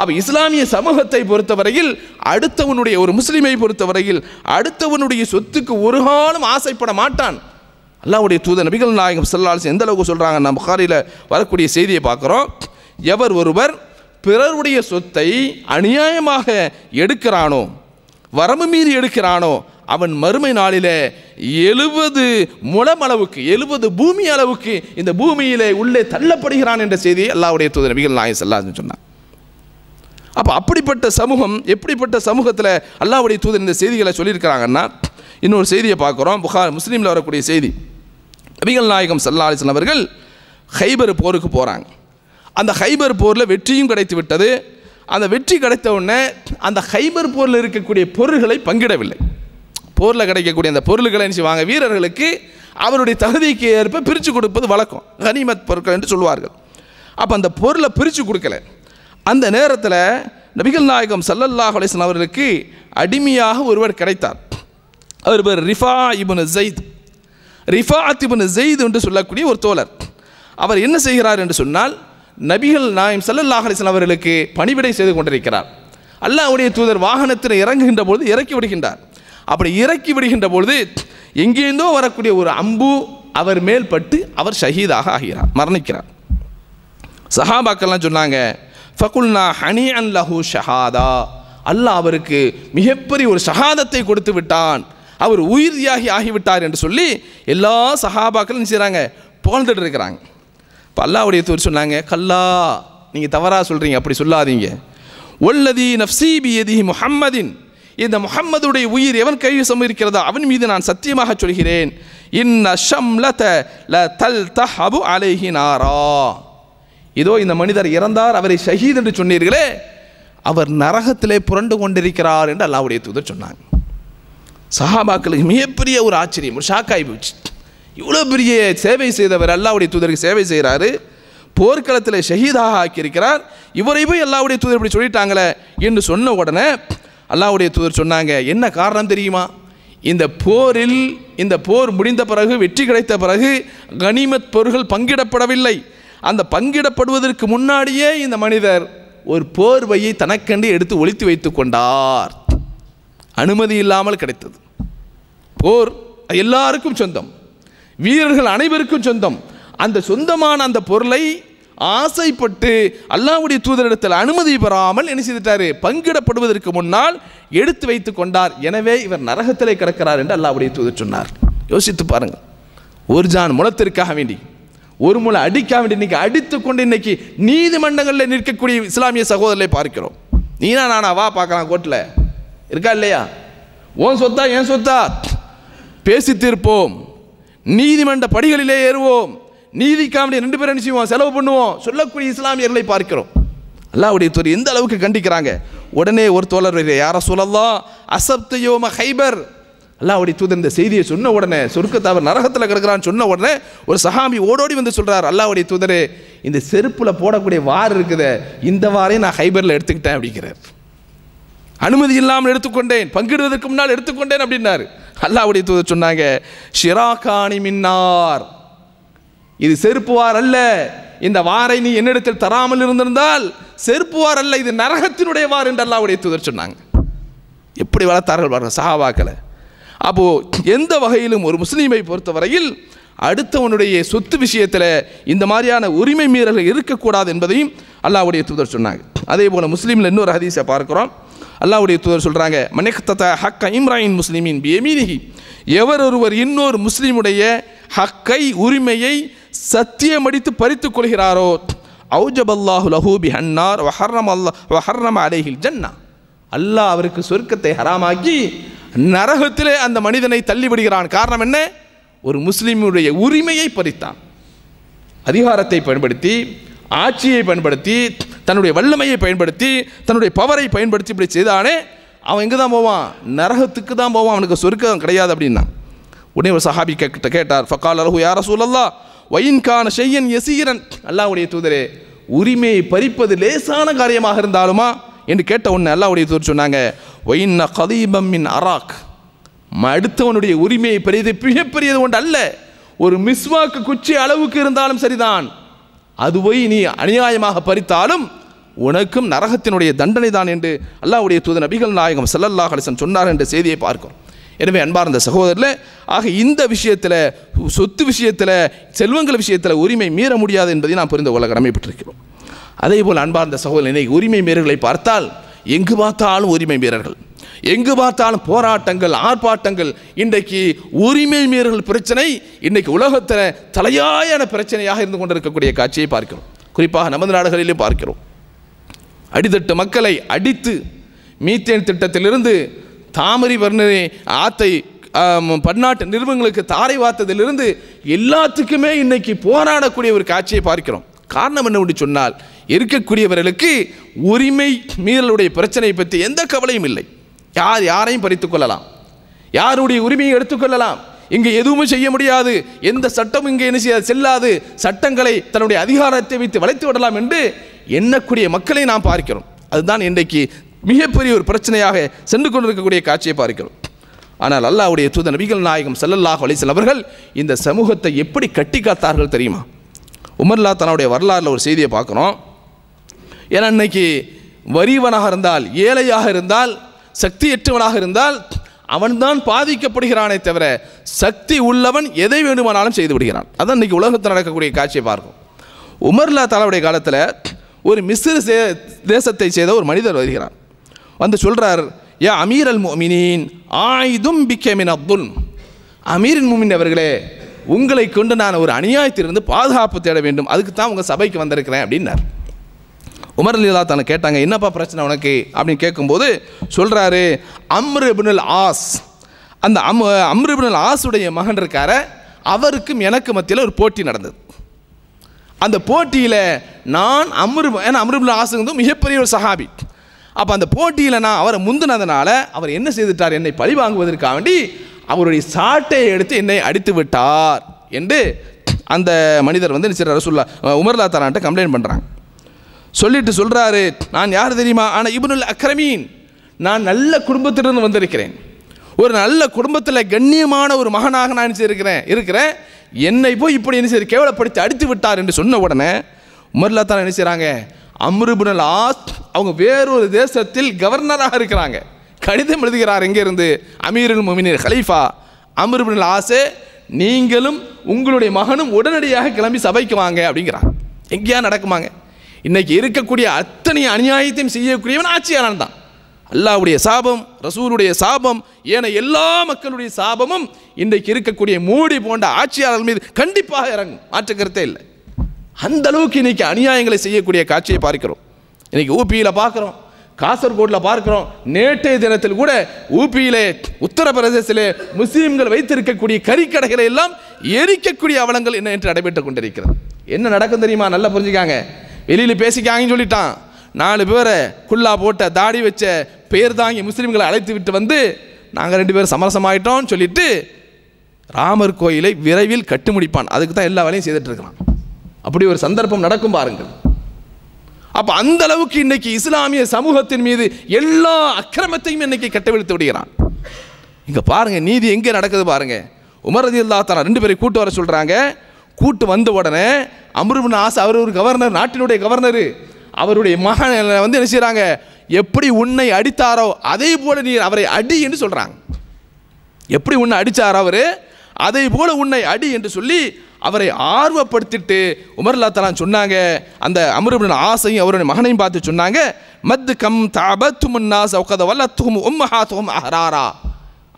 S1: அப்போ இஸ்லாமிய சமூகத்தை பொறுத்தவரையில் அடுத்தவனுடைய ஒரு முஸ்லீமை பொறுத்தவரையில் அடுத்தவனுடைய சொத்துக்கு ஒரு காலம் ஆசைப்பட மாட்டான் அல்லாவுடைய தூத நபிகள் நாயகம் செல்லாலும் எந்த அளவுக்கு சொல்கிறாங்க நம்ம புகாரியில் வரக்கூடிய செய்தியை பார்க்குறோம் எவர் ஒருவர் பிறருடைய சொத்தை அநியாயமாக எடுக்கிறானோ வரம்பு மீறி எடுக்கிறானோ அவன் மறுமை நாளில் எழுபது முளம் அளவுக்கு எழுபது பூமி அளவுக்கு இந்த பூமியிலே உள்ளே தள்ளப்படுகிறான் என்ற செய்தி அல்லாவுடைய தூதர் நபிகள் நாயகம் செல்லாதுன்னு சொன்னான் அப்போ அப்படிப்பட்ட சமூகம் எப்படிப்பட்ட சமூகத்தில் அல்லாவுடைய தூதர் இந்த செய்திகளை சொல்லியிருக்கிறாங்கன்னா இன்னொரு செய்தியை பார்க்குறோம் புகார் முஸ்லீமில் வரக்கூடிய செய்தி நபிகள் நாயகம் சல்லா அலிஸ்லாம் அவர்கள் ஹைபர் போருக்கு போகிறாங்க அந்த ஹைபர் போரில் வெற்றியும் கிடைத்து விட்டது அந்த வெற்றி கிடைத்த உடனே அந்த ஹைபர் போரில் இருக்கக்கூடிய பொருள்களை பங்கிடவில்லை போரில் கிடைக்கக்கூடிய அந்த பொருள்களை செய்வாங்க வீரர்களுக்கு அவருடைய தகுதிக்கு ஏற்ப பிரித்து கொடுப்பது வழக்கம் கனிமத் பொருட்கள் என்று சொல்வார்கள் அப்போ அந்த பொருளை பிரித்து கொடுக்கல அந்த நேரத்தில் நபிகள் நாயகம் சல்லல்லாஹ் ஹலேசன் அவர்களுக்கு அடிமையாக ஒருவர் கிடைத்தார் அவர் பேர் ரிஃபா இபுன் ஜெயித் ரிஃபா அத்திபன் ஜெயித் என்று சொல்லக்கூடிய ஒரு தோழர் அவர் என்ன செய்கிறார் என்று சொன்னால் நபிகள் நாயம் சல்லல்லாஹ் அலிஸ்லாம் அவர்களுக்கு பணிவிடை செய்து கொண்டிருக்கிறார் அல்லாஹுடைய தூதர் வாகனத்தில் இறங்குகின்ற பொழுது இறக்கி விடுகின்றார் அப்படி இறக்கி விடுகின்ற பொழுது எங்கேருந்தோ வரக்கூடிய ஒரு அம்பு அவர் மேல் பட்டு அவர் ஷஹீதாக ஆகிறார் மரணிக்கிறார் சஹாபாக்கள்லாம் சொன்னாங்க ஃபகுல்னா ஹனி அன் லஹூ ஷஹாதா அல்லாஹ் அவருக்கு மிகப்பெரிய ஒரு ஷஹாதத்தை கொடுத்து விட்டான் அவர் உயிர் தியாகி ஆகிவிட்டார் என்று சொல்லி எல்லா சகாபாக்களும் செய்கிறாங்க புகழ்ந்துட்டு இருக்கிறாங்க இப்போ அல்லாவுடைய தூர் சொன்னாங்க கல்லா நீங்கள் தவறாக சொல்கிறீங்க அப்படி சொல்லாதீங்க ஒல்லதி நஃப்சி எதி முஹம்மதின் இந்த முகம்மதுடைய உயிர் எவன் கைவி சம அவன் மீது நான் சத்தியமாக சொல்கிறேன் இன் அஷம் ல தல் தஹபு அலைஹினாரா இதோ இந்த மனிதர் இறந்தார் அவரை ஷஹீத் என்று சொன்னீர்களே அவர் நரகத்திலே புரண்டு கொண்டிருக்கிறார் என்று அல்லாவுடைய தூதர் சொன்னாங்க சஹாபாக்களுக்கு மிகப்பெரிய ஒரு ஆச்சரியம் ஒரு ஷாக் ஆகி போச்சு இவ்வளோ பெரிய சேவை செய்தவர் அல்லாவுடைய தூதருக்கு சேவை செய்கிறாரு போர்க்களத்தில் ஷஹீதாக ஆக்கியிருக்கிறார் இவரை போய் அல்லாவுடைய தூதர் இப்படி சொல்லிட்டாங்களே என்று சொன்ன உடனே அல்லாவுடைய தூதர் சொன்னாங்க என்ன காரணம் தெரியுமா இந்த போரில் இந்த போர் முடிந்த பிறகு வெற்றி கிடைத்த பிறகு கனிமத் பொருள்கள் பங்கிடப்படவில்லை அந்த பங்கிடப்படுவதற்கு முன்னாடியே இந்த மனிதர் ஒரு போர்வையை தனக்கண்டு எடுத்து ஒழித்து வைத்து கொண்டார் அனுமதி இல்லாமல் கிடைத்தது போர் எல்லாருக்கும் சொந்தம் வீரர்கள் அனைவருக்கும் சொந்தம் அந்த சொந்தமான அந்த பொருளை ஆசைப்பட்டு அல்லாவுடைய தூதரிடத்தில் அனுமதி பெறாமல் என்ன செய்துட்டாரு பங்கிடப்படுவதற்கு முன்னால் எடுத்து வைத்து கொண்டார் எனவே இவர் நரகத்திலே கிடக்கிறார் என்று அல்லாவுடைய தூதர் சொன்னார் யோசித்து பாருங்கள் ஒரு ஜான் முளத்திற்காக வேண்டி ஒரு முளை அடிக்காக வேண்டி இன்னைக்கு அடித்து கொண்டு இன்னைக்கு நீதிமன்றங்களில் நிற்கக்கூடிய இஸ்லாமிய சகோதரரை பார்க்கிறோம் நீனா நானா வா பார்க்கலாம் கோர்ட்டில் இருக்கா இல்லையா ஓன் சொத்தா என் சொத்தா பேசி தீர்ப்போம் நீதிமன்ற படிகளிலே ஏறுவோம் நீதிக்காமடி ரெண்டு பேரும் என்ன செய்வோம் செலவு பண்ணுவோம் சொல்லக்கூடிய இஸ்லாமியர்களை பார்க்கிறோம் அல்லாவுடைய துறை எந்த அளவுக்கு கண்டிக்கிறாங்க உடனே ஒரு தோழர் யாரை சொல்லலாம் அசப்தயோம ஹைபர் அல்லாவுடைய தூதர் இந்த செய்தியை சொன்ன உடனே சொர்க்கத்தை அவர் நரகத்தில் கிடக்கிறான்னு சொன்ன உடனே ஒரு சகாமி ஓடோடி வந்து சொல்கிறார் அல்லாவுடைய தூதரே இந்த செருப்பில் போடக்கூடிய வார் இருக்குது இந்த வாரையும் நான் ஹைபரில் எடுத்துக்கிட்டேன் அப்படிங்கிறார் அனுமதி இல்லாமல் எடுத்துக்கொண்டேன் பங்கிடுவதற்கு முன்னால் எடுத்துக்கொண்டேன் அப்படின்னாரு அல்லாவுடைய தூதர் சொன்னாங்க ஷிராகாணி மின்னார் இது செருப்புவார் அல்ல இந்த வாரை நீ என்னிடத்தில் தராமல் இருந்திருந்தால் செருப்புவார் அல்ல இது நரகத்தினுடைய வார் என்று அல்லாவுடைய தூதர் சொன்னாங்க எப்படி வளர்த்தார்கள் பாருங்கள் சஹாபாக்களை அப்போது எந்த வகையிலும் ஒரு முஸ்லீமை பொறுத்தவரையில் அடுத்தவனுடைய சொத்து விஷயத்தில் இந்த மாதிரியான உரிமை மீறல்கள் இருக்கக்கூடாது என்பதையும் அல்லாவுடைய தூதர் சொன்னாங்க அதே போல் முஸ்லீமில் இன்னொரு ஹதீஸை பார்க்குறோம் அல்லாவுடைய தூதர் சொல்கிறாங்க மனிக்தத ஹக்க இம்ராயின் முஸ்லிமின் பியமீனிகி எவர் ஒருவர் இன்னொரு முஸ்லீமுடைய ஹக்கை உரிமையை சத்தியமடித்து பறித்து கொள்கிறாரோ அல்லாஹு லஹூபி ஹன்னார் வஹர்ரம் அல்லா வஹர்ரம் அலேஹில் ஜன்னா அல்லாஹ் அவருக்கு சொர்க்கத்தை ஹராமாக்கி நரகத்திலே அந்த மனிதனை தள்ளிவிடுகிறான் காரணம் என்ன ஒரு முஸ்லீமுடைய உரிமையை பறித்தான் அதிகாரத்தை பயன்படுத்தி ஆட்சியை பயன்படுத்தி தன்னுடைய வல்லமையை பயன்படுத்தி தன்னுடைய பவரை பயன்படுத்தி இப்படி செய்தானே அவன் எங்கே தான் போவான் நரகத்துக்கு தான் போவான் அவனுக்கு சொருக்கம் கிடையாது அப்படின்னா உடனே ஒரு சஹாபி கேட்ட கேட்டார் ஃபக்கால் அலஹு யார சூழல்லா வயின்கான செய்யன் எசீரன் அல்லாவுடைய தூதரே உரிமையை பறிப்பது லேசான காரியமாக இருந்தாலுமா என்று கேட்ட உடனே அல்லாவுடைய தூதர் சொன்னாங்க ஒயின்ன கதீபம் மின் அராக் அடுத்தவனுடைய உரிமையை பெரியது மிகப்பெரியது ஒன்று அல்ல ஒரு மிஸ்வாக்கு குச்சி அளவுக்கு இருந்தாலும் சரிதான் அது நீ அநியாயமாக பறித்தாலும் உனக்கும் நரகத்தினுடைய தண்டனை தான் என்று அல்லாவுடைய தூத நபிகள் நாயகம் செல்லல்லா ஹலிசன் சொன்னார் என்ற செய்தியை பார்க்கிறோம் எனவே அன்பார்ந்த சகோதரில் ஆக இந்த விஷயத்தில் சொத்து விஷயத்தில் செல்வங்கள் விஷயத்தில் உரிமை மீற முடியாது என்பதை நாம் புரிந்து கொள்ள கடமைப்பட்டிருக்கிறோம் அதே போல் அன்பார்ந்த சகோதரர் இன்னைக்கு உரிமை மீறல்களை பார்த்தால் எங்கு பார்த்தாலும் உரிமை மீறல்கள் எங்கு பார்த்தாலும் போராட்டங்கள் ஆர்ப்பாட்டங்கள் இன்றைக்கு உரிமை மீறல் பிரச்சனை இன்றைக்கு உலகத்தில் தலையாயான பிரச்சனையாக இருந்து கொண்டிருக்கக்கூடிய காட்சியை பார்க்கிறோம் குறிப்பாக நமது நாடுகளிலும் பார்க்கிறோம் அடித்தட்டு மக்களை அடித்து மீத்தேன் திட்டத்திலிருந்து தாமரி வர்ணனை ஆத்தை பன்னாட்டு நிறுவனங்களுக்கு தாரை வார்த்ததிலிருந்து எல்லாத்துக்குமே இன்னைக்கு போராடக்கூடிய ஒரு காட்சியை பார்க்கிறோம் காரணம் என்ன சொன்னால் இருக்கக்கூடியவர்களுக்கு உரிமை மீறலுடைய பிரச்சனை பற்றி எந்த கவலையும் இல்லை யார் யாரையும் பறித்து கொள்ளலாம் யாருடைய உரிமையை எடுத்துக்கொள்ளலாம் இங்கே எதுவுமே செய்ய முடியாது எந்த சட்டமும் இங்கே என்ன செய்ய செல்லாது சட்டங்களை தன்னுடைய அதிகாரத்தை வைத்து வளைத்து விடலாம் என்று எண்ணக்கூடிய மக்களை நாம் பார்க்கிறோம் அதுதான் இன்றைக்கு மிகப்பெரிய ஒரு பிரச்சனையாக சென்று கொண்டிருக்கக்கூடிய காட்சியை பார்க்கிறோம் ஆனால் அல்லாவுடைய தூத நபிகள் நாயகம் செல்லல்லாஹ் அலிசல் அவர்கள் இந்த சமூகத்தை எப்படி கட்டி காத்தார்கள் தெரியுமா உமர்லா தன்னுடைய வரலாறில் ஒரு செய்தியை பார்க்குறோம் ஏன்னா இன்னைக்கு வரிவனாக இருந்தால் ஏழையாக இருந்தால் சக்தியற்றவனாக இருந்தால் அவன்தான் பாதிக்கப்படுகிறானே தவிர சக்தி உள்ளவன் எதை வேண்டுமானாலும் செய்து விடுகிறான் அதான் இன்றைக்கி உலகத்தில் நடக்கக்கூடிய காட்சியை பார்க்கும் உமர்லா தலாவுடைய காலத்தில் ஒரு மிஸ்ர தேசத்தை செய்த ஒரு மனிதர் வருகிறார் வந்து சொல்கிறார் ஏ அமீர் அல் மோமினின் ஆயுதும் பிக்கமின் அப்துல் அமீரின் மூமின் அவர்களே உங்களை கொண்டு நான் ஒரு அநியாயத்திலிருந்து பாதுகாப்பு தேட வேண்டும் அதுக்கு தான் உங்கள் சபைக்கு வந்திருக்கிறேன் அப்படின்னார் உமர் லீலா தானே கேட்டாங்க என்னப்பா பிரச்சனை உனக்கு அப்படின்னு கேட்கும்போது சொல்கிறாரு அம்ருபுனல் ஆஸ் அந்த அம் அம்ருபுனல் ஆசுடைய மகன் இருக்கார அவருக்கும் எனக்கு மத்தியில் ஒரு போட்டி நடந்தது அந்த போட்டியில் நான் அம்ரு ஏன்னா அம்ருபுல் ஆசுங்கிறது மிகப்பெரிய ஒரு சஹாபி அப்போ அந்த போட்டியில் நான் அவரை முந்தினதுனால அவர் என்ன செய்துட்டார் என்னை பழி வாங்குவதற்காக வேண்டி அவருடைய சாட்டை எடுத்து என்னை அடித்து விட்டார் என்று அந்த மனிதர் வந்து நிச்சயம் ரசுல்லா உமர்லா தாரான்ட்ட கம்ப்ளைண்ட் பண்ணுறாங்க சொல்லிட்டு சொல்கிறாரு நான் யார் தெரியுமா ஆனால் இபனுல் அக்ரமீன் நான் நல்ல குடும்பத்திலிருந்து வந்திருக்கிறேன் ஒரு நல்ல குடும்பத்தில் கண்ணியமான ஒரு மகனாக நான் இருக்கிறேன் இருக்கிறேன் என்னை போய் இப்படி என்ன செய்ய கேவலப்படுத்தி அடித்து விட்டார் என்று சொன்ன உடனே உமர்லா தான் என்ன செய்கிறாங்க அம்ருபுனல் ஆத் அவங்க வேறொரு தேசத்தில் கவர்னராக இருக்கிறாங்க கடிதம் எழுதுகிறார் இங்கேருந்து அமீருல் மொமினர் ஹலீஃபா அம்ருபுனல் ஆசே நீங்களும் உங்களுடைய மகனும் உடனடியாக கிளம்பி சபைக்கு வாங்க அப்படிங்கிறார் எங்கேயா நடக்குமாங்க இன்றைக்கி இருக்கக்கூடிய அத்தனை அநியாயத்தையும் செய்யக்கூடியவன் ஆட்சியாளன் தான் அல்லாவுடைய சாபம் ரசூலுடைய சாபம் ஏன எல்லா மக்களுடைய சாபமும் இன்றைக்கு இருக்கக்கூடிய மூடி போன்ற ஆட்சியாளர்கள் மீது கண்டிப்பாக இறங்கும் மாற்றுக்கருத்தே இல்லை அந்த அளவுக்கு இன்றைக்கி அநியாயங்களை செய்யக்கூடிய காட்சியை பார்க்கிறோம் இன்றைக்கி ஊபியில் பார்க்குறோம் காசர்கோட்டில் பார்க்குறோம் நேற்றைய தினத்தில் கூட ஊபியிலே உத்தரப்பிரதேசிலே முஸ்லீம்கள் வைத்திருக்கக்கூடிய கறிக்கடைகளை எல்லாம் எரிக்கக்கூடிய அவலங்கள் என்ன என்று நடைபெற்று கொண்டிருக்கிறது என்ன நடக்கும் தெரியுமா நல்லா புரிஞ்சுக்காங்க வெளியில் பேசிக்காங்கன்னு சொல்லிட்டான் நாலு பேரை குல்லா போட்ட தாடி வச்ச பேர் தாங்கி முஸ்லீம்களை அழைத்து விட்டு வந்து நாங்கள் ரெண்டு பேரும் சமரசமாயிட்டோம்னு சொல்லிட்டு ராமர் கோயிலை விரைவில் கட்டு முடிப்பான் அதுக்கு தான் எல்லா வேலையும் செய்துட்டு இருக்கிறான் அப்படி ஒரு சந்தர்ப்பம் நடக்கும் பாருங்கள் அப்போ அந்த அளவுக்கு இன்னைக்கு இஸ்லாமிய சமூகத்தின் மீது எல்லா அக்கிரமத்தையும் இன்னைக்கு கட்டவிழ்த்து விடுகிறான் இங்கே பாருங்க நீதி எங்கே நடக்குது பாருங்க உமர் ரதி அல்லா ரெண்டு பேரை கூட்டு வர சொல்கிறாங்க கூட்டு வந்த உடனே அமருபின் ஆசை அவர் ஒரு கவர்னர் நாட்டினுடைய கவர்னர் அவருடைய மகன் வந்து என்ன செய்கிறாங்க எப்படி உன்னை அடித்தாரோ அதே போல நீ அவரை அடி என்று சொல்கிறாங்க எப்படி உன்னை அடித்தார் அவர் அதை போல உன்னை அடி என்று சொல்லி அவரை ஆர்வப்படுத்திட்டு உமர்லா தலான் சொன்னாங்க அந்த அமருபின் ஆசையும் அவருடைய மகனையும் பார்த்து சொன்னாங்க மத்து கம் தாபத்துமுன்னா சௌகத வல்லத்துகும் உம்மஹா துகும் அஹராரா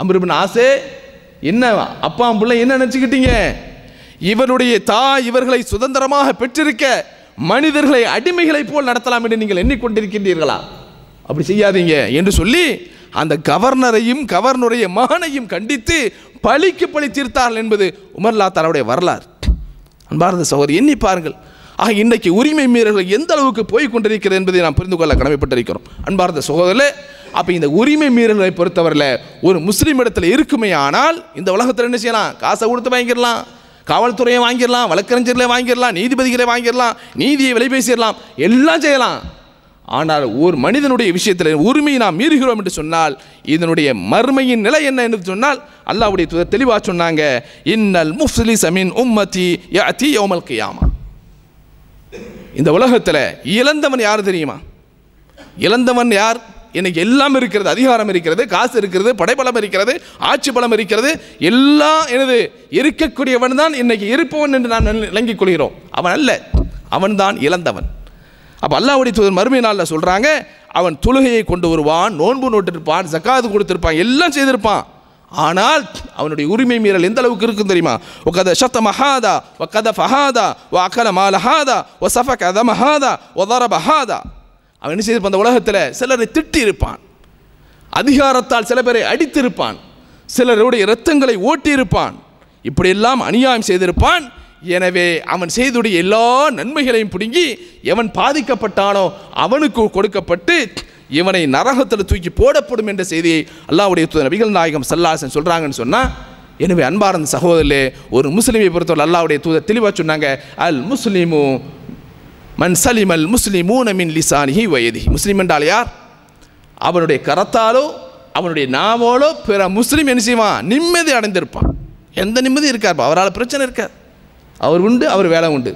S1: அமருபின் ஆசே என்ன அப்பா பிள்ளை என்ன நினச்சிக்கிட்டீங்க இவருடைய தாய் இவர்களை சுதந்திரமாக பெற்றிருக்க மனிதர்களை அடிமைகளை போல் நடத்தலாம் என்று நீங்கள் எண்ணிக்கொண்டிருக்கின்றீர்களா அப்படி செய்யாதீங்க என்று சொல்லி அந்த கவர்னரையும் கவர்னருடைய மகனையும் கண்டித்து பழிக்கு பழி தீர்த்தார்கள் என்பது உமர்லா தாலாவுடைய வரலாறு அன்பார்ந்த சகோதரி எண்ணி பாருங்கள் ஆக இன்றைக்கு உரிமை மீறல்கள் எந்த அளவுக்கு போய் கொண்டிருக்கிறது என்பதை நாம் புரிந்து கொள்ள கடமைப்பட்டிருக்கிறோம் அன்பார்ந்த சகோதரில் அப்போ இந்த உரிமை மீறல்களை பொறுத்தவரையில் ஒரு முஸ்லீம் இடத்துல இருக்குமே ஆனால் இந்த உலகத்தில் என்ன செய்யலாம் காசை கொடுத்து வாங்கிடலாம் காவல்துறையை வாங்கிடலாம் வழக்கறிஞர்களை வாங்கிடலாம் நீதிபதிகளை வாங்கிடலாம் நீதியை விலை பேசிடலாம் எல்லாம் செய்யலாம் ஆனால் ஒரு மனிதனுடைய விஷயத்தில் உரிமையை நாம் மீறுகிறோம் என்று சொன்னால் இதனுடைய மர்மையின் நிலை என்ன என்று சொன்னால் அல்லாவுடைய தூதர் தெளிவாக சொன்னாங்க இன்னல் முஃப்லி சமின் உம்மதி அத்தி யோமல் கியாமா இந்த உலகத்தில் இழந்தவன் யார் தெரியுமா இழந்தவன் யார் எனக்கு எல்லாம் இருக்கிறது அதிகாரம் இருக்கிறது காசு இருக்கிறது படைபலம் இருக்கிறது ஆட்சி பலம் இருக்கிறது எல்லாம் எனது இருக்கக்கூடியவன் தான் இன்னைக்கு இருப்பவன் என்று நான் விளங்கிக் கொள்கிறோம் அவன் அல்ல அவன் தான் இழந்தவன் அப்போ அல்லாவுடைய தூதர் மறுமை நாளில் சொல்கிறாங்க அவன் தொழுகையை கொண்டு வருவான் நோன்பு நோட்டிருப்பான் ஜக்காது கொடுத்திருப்பான் எல்லாம் செய்திருப்பான் ஆனால் அவனுடைய உரிமை மீறல் எந்த அளவுக்கு இருக்கும் தெரியுமா ஒக்கத ஷத்த மஹாதா ஒக்கத ஃபஹாதா ஒ அக்கல மாலஹாதா ஒ சஃப கத மஹாதா ஒ தர பஹாதா அவன் என்ன செய்திருப்பான் அந்த உலகத்தில் சிலரை திட்டி இருப்பான் அதிகாரத்தால் சில பேரை அடித்திருப்பான் சிலருடைய இரத்தங்களை ஓட்டியிருப்பான் இப்படியெல்லாம் அநியாயம் செய்திருப்பான் எனவே அவன் செய்துடைய எல்லா நன்மைகளையும் பிடுங்கி எவன் பாதிக்கப்பட்டானோ அவனுக்கு கொடுக்கப்பட்டு இவனை நரகத்தில் தூக்கி போடப்படும் என்ற செய்தியை அல்லாவுடைய தூதர் நபிகள் நாயகம் சல்லாசன் சொல்கிறாங்கன்னு சொன்னால் எனவே அன்பார்ந்த சகோதரே ஒரு முஸ்லீமை பொறுத்தவரை அல்லாவுடைய தூதர் தெளிவாக சொன்னாங்க அல் முஸ்லீமும் மன் சலிமல் முஸ்லிமூன மின் லிசானிஹி வயதி முஸ்லீம் என்றால் யார் அவனுடைய கரத்தாலோ அவனுடைய நாவோலோ பிற முஸ்லீம் என்ன செய்வான் நிம்மதி அடைந்திருப்பான் எந்த நிம்மதி இருக்கார்ப்பா அவரால் பிரச்சனை இருக்கார் அவர் உண்டு அவர் வேலை உண்டு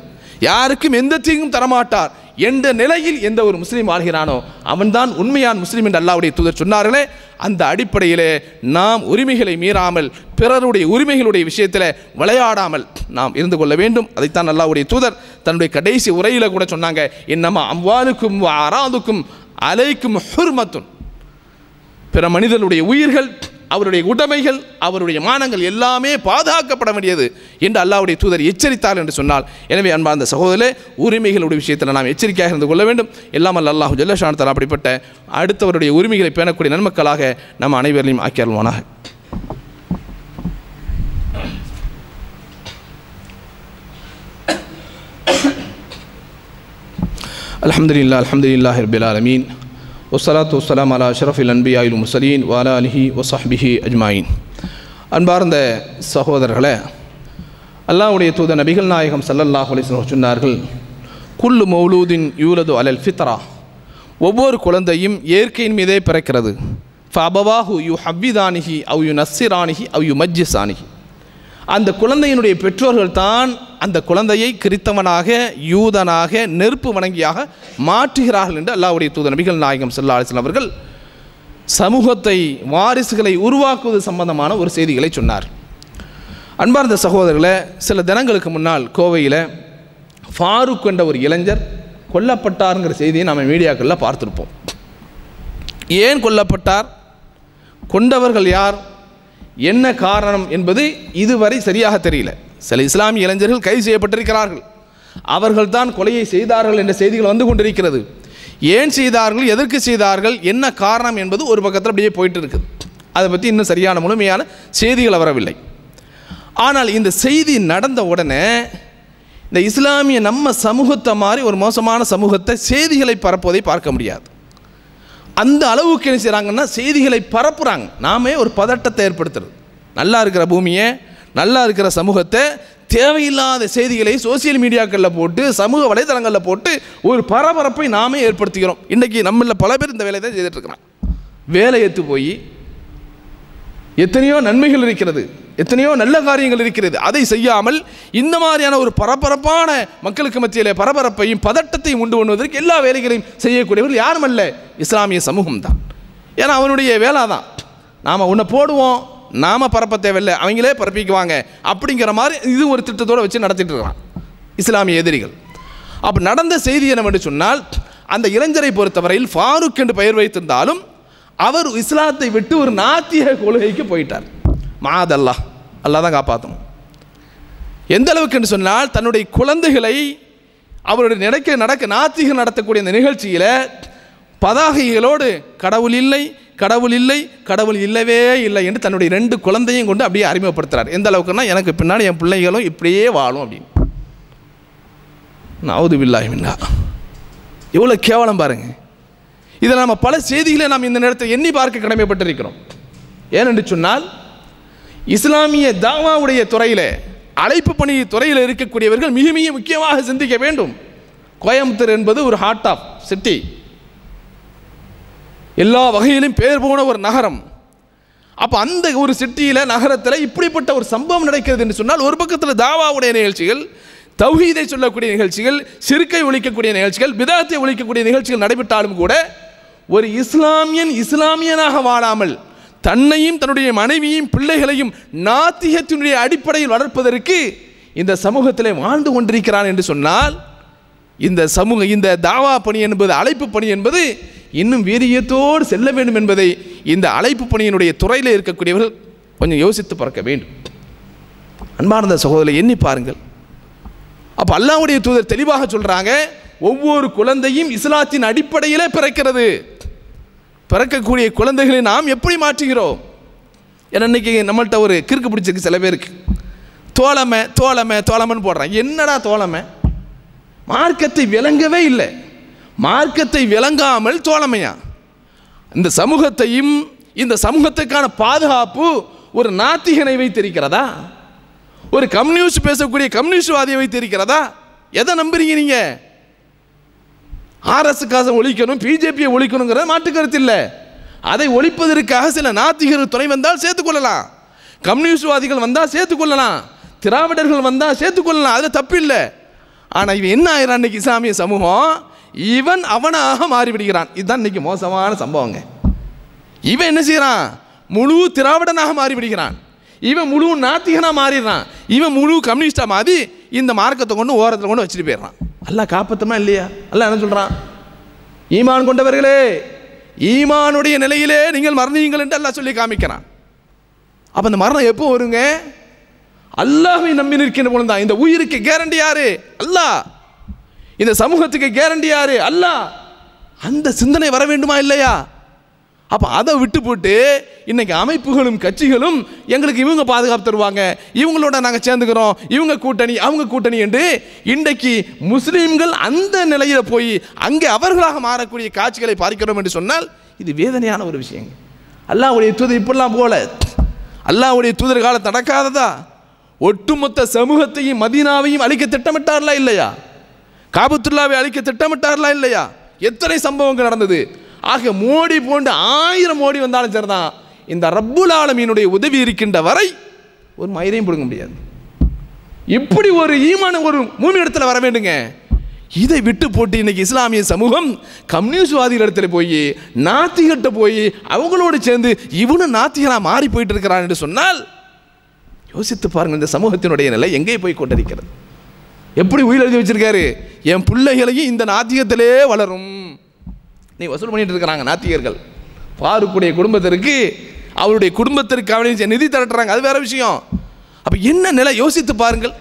S1: யாருக்கும் எந்த தீங்கும் தரமாட்டார் என்ற நிலையில் எந்த ஒரு முஸ்லீம் ஆகிறானோ அவன்தான் உண்மையான் முஸ்லீம் என்று அல்லாவுடைய தூதர் சொன்னார்களே அந்த அடிப்படையிலே நாம் உரிமைகளை மீறாமல் பிறருடைய உரிமைகளுடைய விஷயத்தில் விளையாடாமல் நாம் இருந்து கொள்ள வேண்டும் அதைத்தான் அல்லாவுடைய தூதர் தன்னுடைய கடைசி உரையில் கூட சொன்னாங்க என்னம்மா அவ்வாளுக்கும் அராதுக்கும் அலைக்கும் ஹுர்மத்தும் பிற மனிதனுடைய உயிர்கள் அவருடைய உடைமைகள் அவருடைய மானங்கள் எல்லாமே பாதுகாக்கப்பட வேண்டியது என்று அல்லாவுடைய தூதர் எச்சரித்தார் என்று சொன்னால் எனவே அன்பார்ந்த சகோதரே உரிமைகளுடைய விஷயத்தில் நாம் எச்சரிக்கையாக இருந்து கொள்ள வேண்டும் எல்லாம் அல்ல அல்லாஹு ஜல்லஷானத்தால் அப்படிப்பட்ட அடுத்தவருடைய உரிமைகளை பேணக்கூடிய நன்மக்களாக நம் அனைவரையும் ஆக்கியல்வானாக الحمد لله الحمد لله ஒசலாத்து வசலாம் அலா அஷரஃபில் அன்பி ஆயுல் முசலீன் வாலா அலிஹி ஒசாஹ்பிஹி அஜ்மாயின் அன்பார்ந்த சகோதரர்களை அல்லாவுடைய தூத நபிகள் நாயகம் சல்லல்லாஹ் சொன்னார்கள் குல்லு மௌலூதின் யூலது அலல் ஃபித்ரா ஒவ்வொரு குழந்தையும் இயற்கையின் மீதே பிறக்கிறது ஃபபவாஹு யு ஹவ்விதானிஹி அவ் யு நஸ்ஸிரானிஹி அவ் யு மஜ்ஜிசானிஹி அந்த குழந்தையினுடைய பெற்றோர்கள் தான் அந்த குழந்தையை கிறித்தவனாக யூதனாக நெருப்பு வணங்கியாக மாற்றுகிறார்கள் என்று அல்லாவுடைய தூத நபிகள் நாயகம் செல்லா அவர்கள் சமூகத்தை வாரிசுகளை உருவாக்குவது சம்பந்தமான ஒரு செய்திகளை சொன்னார் அன்பார்ந்த சகோதரர்களை சில தினங்களுக்கு முன்னால் கோவையில் ஃபாரூக் என்ற ஒரு இளைஞர் கொல்லப்பட்டாருங்கிற செய்தியை நம்ம மீடியாக்களில் பார்த்துருப்போம் ஏன் கொல்லப்பட்டார் கொண்டவர்கள் யார் என்ன காரணம் என்பது இதுவரை சரியாக தெரியல சில இஸ்லாமிய இளைஞர்கள் கைது செய்யப்பட்டிருக்கிறார்கள் அவர்கள் தான் கொலையை செய்தார்கள் என்ற செய்திகள் வந்து கொண்டிருக்கிறது ஏன் செய்தார்கள் எதற்கு செய்தார்கள் என்ன காரணம் என்பது ஒரு பக்கத்தில் அப்படியே போயிட்டு இருக்குது அதை பற்றி இன்னும் சரியான முழுமையான செய்திகள் வரவில்லை ஆனால் இந்த செய்தி நடந்த உடனே இந்த இஸ்லாமிய நம்ம சமூகத்தை மாதிரி ஒரு மோசமான சமூகத்தை செய்திகளை பரப்புவதை பார்க்க முடியாது அந்த அளவுக்கு என்ன செய்கிறாங்கன்னா செய்திகளை பரப்புகிறாங்க நாமே ஒரு பதட்டத்தை ஏற்படுத்துறது நல்லா இருக்கிற பூமியை நல்லா இருக்கிற சமூகத்தை தேவையில்லாத செய்திகளை சோசியல் மீடியாக்களில் போட்டு சமூக வலைதளங்களில் போட்டு ஒரு பரபரப்பை நாமே ஏற்படுத்திக்கிறோம் இன்றைக்கி நம்மளில் பல பேர் இந்த வேலையை தான் செய்துட்டு இருக்கிறான் வேலை ஏற்று போய் எத்தனையோ நன்மைகள் இருக்கிறது எத்தனையோ நல்ல காரியங்கள் இருக்கிறது அதை செய்யாமல் இந்த மாதிரியான ஒரு பரபரப்பான மக்களுக்கு மத்தியில் பரபரப்பையும் பதட்டத்தையும் உண்டு பண்ணுவதற்கு எல்லா வேலைகளையும் செய்யக்கூடியவர்கள் யாரும் அல்ல இஸ்லாமிய சமூகம் தான் ஏன்னா அவனுடைய வேலை தான் நாம் உன்னை போடுவோம் நாம் பரப்ப தேவையில்லை அவங்களே பரப்பிக்குவாங்க அப்படிங்கிற மாதிரி இது ஒரு திட்டத்தோடு வச்சு நடத்திட்டு இருக்கான் இஸ்லாமிய எதிரிகள் அப்போ நடந்த செய்தி என்னவென்று சொன்னால் அந்த இளைஞரை பொறுத்தவரையில் ஃபாரூக் என்று பெயர் வைத்திருந்தாலும் அவர் இஸ்லாத்தை விட்டு ஒரு நாத்திய கொள்கைக்கு போயிட்டார் மாத அல்லா தான் காப்பாற்றணும் எந்த அளவுக்குன்னு சொன்னால் தன்னுடைய குழந்தைகளை அவருடைய நடக்க நடக்க நாத்திகள் நடத்தக்கூடிய இந்த நிகழ்ச்சியில் பதாகைகளோடு கடவுள் இல்லை கடவுள் இல்லை கடவுள் இல்லவே இல்லை என்று தன்னுடைய ரெண்டு குழந்தையும் கொண்டு அப்படியே அறிமுகப்படுத்துகிறார் எந்த அளவுக்குன்னா எனக்கு பின்னாடி என் பிள்ளைகளும் இப்படியே வாழும் அப்படின்னு நவுது மின்னா எவ்வளோ கேவலம் பாருங்கள் இதை நம்ம பல செய்திகளை நாம் இந்த நேரத்தில் எண்ணி பார்க்க கடமைப்பட்டிருக்கிறோம் ஏனென்று சொன்னால் இஸ்லாமிய தாவாவுடைய துறையில் அழைப்பு பணி துறையில் இருக்கக்கூடியவர்கள் மிக மிக முக்கியமாக சிந்திக்க வேண்டும் கோயம்புத்தூர் என்பது ஒரு ஹார்ட் ஆஃப் சிட்டி எல்லா வகையிலும் பேர் போன ஒரு நகரம் அப்போ அந்த ஒரு சிட்டியில் நகரத்தில் இப்படிப்பட்ட ஒரு சம்பவம் நடக்கிறது என்று சொன்னால் ஒரு பக்கத்தில் தாவாவுடைய நிகழ்ச்சிகள் தௌஹீதை சொல்லக்கூடிய நிகழ்ச்சிகள் சிறுக்கை ஒழிக்கக்கூடிய நிகழ்ச்சிகள் விதத்தை ஒழிக்கக்கூடிய நிகழ்ச்சிகள் நடைபெற்றாலும் கூட ஒரு இஸ்லாமியன் இஸ்லாமியனாக வாழாமல் தன்னையும் தன்னுடைய மனைவியையும் பிள்ளைகளையும் நாத்திகத்தினுடைய அடிப்படையில் வளர்ப்பதற்கு இந்த சமூகத்தில் வாழ்ந்து கொண்டிருக்கிறான் என்று சொன்னால் இந்த சமூக இந்த தாவா பணி என்பது அழைப்பு பணி என்பது இன்னும் வீரியத்தோடு செல்ல வேண்டும் என்பதை இந்த அழைப்பு பணியினுடைய துறையில் இருக்கக்கூடியவர்கள் கொஞ்சம் யோசித்து பார்க்க வேண்டும் அன்பார்ந்த சகோதரர் எண்ணி பாருங்கள் அப்போ அல்லாவுடைய தூதர் தெளிவாக சொல்கிறாங்க ஒவ்வொரு குழந்தையும் இஸ்லாத்தின் அடிப்படையிலே பிறக்கிறது பிறக்கக்கூடிய குழந்தைகளை நாம் எப்படி மாற்றுகிறோம் ஏன்னா இன்றைக்கி நம்மள்கிட்ட ஒரு கிறுக்கு பிடிச்சிருக்கு சில பேருக்கு தோழமை தோழமை தோழமைன்னு போடுறாங்க என்னடா தோழமை மார்க்கத்தை விளங்கவே இல்லை மார்க்கத்தை விளங்காமல் தோழமையா இந்த சமூகத்தையும் இந்த சமூகத்துக்கான பாதுகாப்பு ஒரு நாத்திகனை வைத்திருக்கிறதா ஒரு கம்யூனிஸ்ட் பேசக்கூடிய கம்யூனிஸ்ட்வாதியை வைத்திருக்கிறதா எதை நம்புறீங்க நீங்கள் ஆர்எஸ் காசை ஒழிக்கணும் பிஜேபியை ஒழிக்கணுங்கிற மாட்டுக்கருத்து இல்லை அதை ஒழிப்பதற்காக சில நாத்திகர் துணை வந்தால் சேர்த்துக்கொள்ளலாம் கம்யூனிஸ்ட்வாதிகள் வந்தால் சேர்த்துக்கொள்ளலாம் திராவிடர்கள் வந்தால் சேர்த்துக்கொள்ளலாம் அது தப்பு இல்லை ஆனால் இவன் என்ன ஆயிரம் இஸ்லாமிய சமூகம் இவன் அவனாக மாறிவிடுகிறான் இதுதான் இன்னைக்கு மோசமான சம்பவங்க இவன் என்ன செய்கிறான் முழு திராவிடனாக மாறிவிடுகிறான் இவன் முழு நாத்திகனாக மாறிடுறான் இவன் முழு கம்யூனிஸ்டாக மாறி இந்த மார்க்கத்தை கொண்டு ஓரத்தில் கொண்டு வச்சுட்டு போயிடுறான் அல்லாஹ் காப்பத்தமா இல்லையா அல்ல என்ன சொல்கிறான் ஈமான் கொண்டவர்களே ஈமானுடைய நிலையிலே நீங்கள் மறந்தீங்கள் என்று அல்லாஹ் சொல்லி காமிக்கிறான் அப்போ அந்த மரணம் எப்போ வருங்க அல்லாஹை நம்பி நிற்கின்ற போல தான் இந்த உயிருக்கு கேரண்டி யாரு அல்லாஹ் இந்த சமூகத்துக்கு கேரண்டி யாரு அல்லாஹ் அந்த சிந்தனை வர வேண்டுமா இல்லையா அப்போ அதை விட்டு போட்டு இன்றைக்கி அமைப்புகளும் கட்சிகளும் எங்களுக்கு இவங்க பாதுகாப்பு தருவாங்க இவங்களோட நாங்கள் சேர்ந்துக்கிறோம் இவங்க கூட்டணி அவங்க கூட்டணி என்று இன்றைக்கு முஸ்லீம்கள் அந்த நிலையில் போய் அங்கே அவர்களாக மாறக்கூடிய காட்சிகளை பார்க்கிறோம் என்று சொன்னால் இது வேதனையான ஒரு விஷயங்க அல்லாவுடைய தூதர் இப்படிலாம் போல அல்லாவுடைய தூதர் காலம் நடக்காததா ஒட்டுமொத்த சமூகத்தையும் மதீனாவையும் அழிக்க திட்டமிட்டார்களா இல்லையா காபத்துல்லாவை அழிக்க திட்டமிட்டார்களா இல்லையா எத்தனை சம்பவங்கள் நடந்தது ஆக மோடி போன்ற ஆயிரம் மோடி வந்தாலும் சரிதான் இந்த ரப்புல் ஆலமீனுடைய உதவி இருக்கின்ற வரை ஒரு மயிரையும் கொடுக்க முடியாது இப்படி ஒரு ஈமான ஒரு மூமி இடத்துல வர வேண்டுங்க இதை விட்டு போட்டு இன்னைக்கு இஸ்லாமிய சமூகம் கம்யூனிஸ்ட்வாதிகள் இடத்துல போய் நாத்திகிட்ட போய் அவங்களோடு சேர்ந்து இவனும் நாத்திகராக மாறி போயிட்டு இருக்கிறான் என்று சொன்னால் யோசித்து பாருங்கள் இந்த சமூகத்தினுடைய நிலை எங்கே போய் கொண்டிருக்கிறது எப்படி உயிர் எழுதி வச்சிருக்காரு என் பிள்ளைகளையும் இந்த நாத்திகத்திலே வளரும் நீ வசூல் பண்ணிட்டு இருக்கிறாங்க நாத்திகர்கள் பாருக்குடைய குடும்பத்திற்கு அவருடைய குடும்பத்திற்கு நிதி திரட்டுறாங்க அது வேற விஷயம் அப்போ என்ன நிலை யோசித்து பாருங்கள்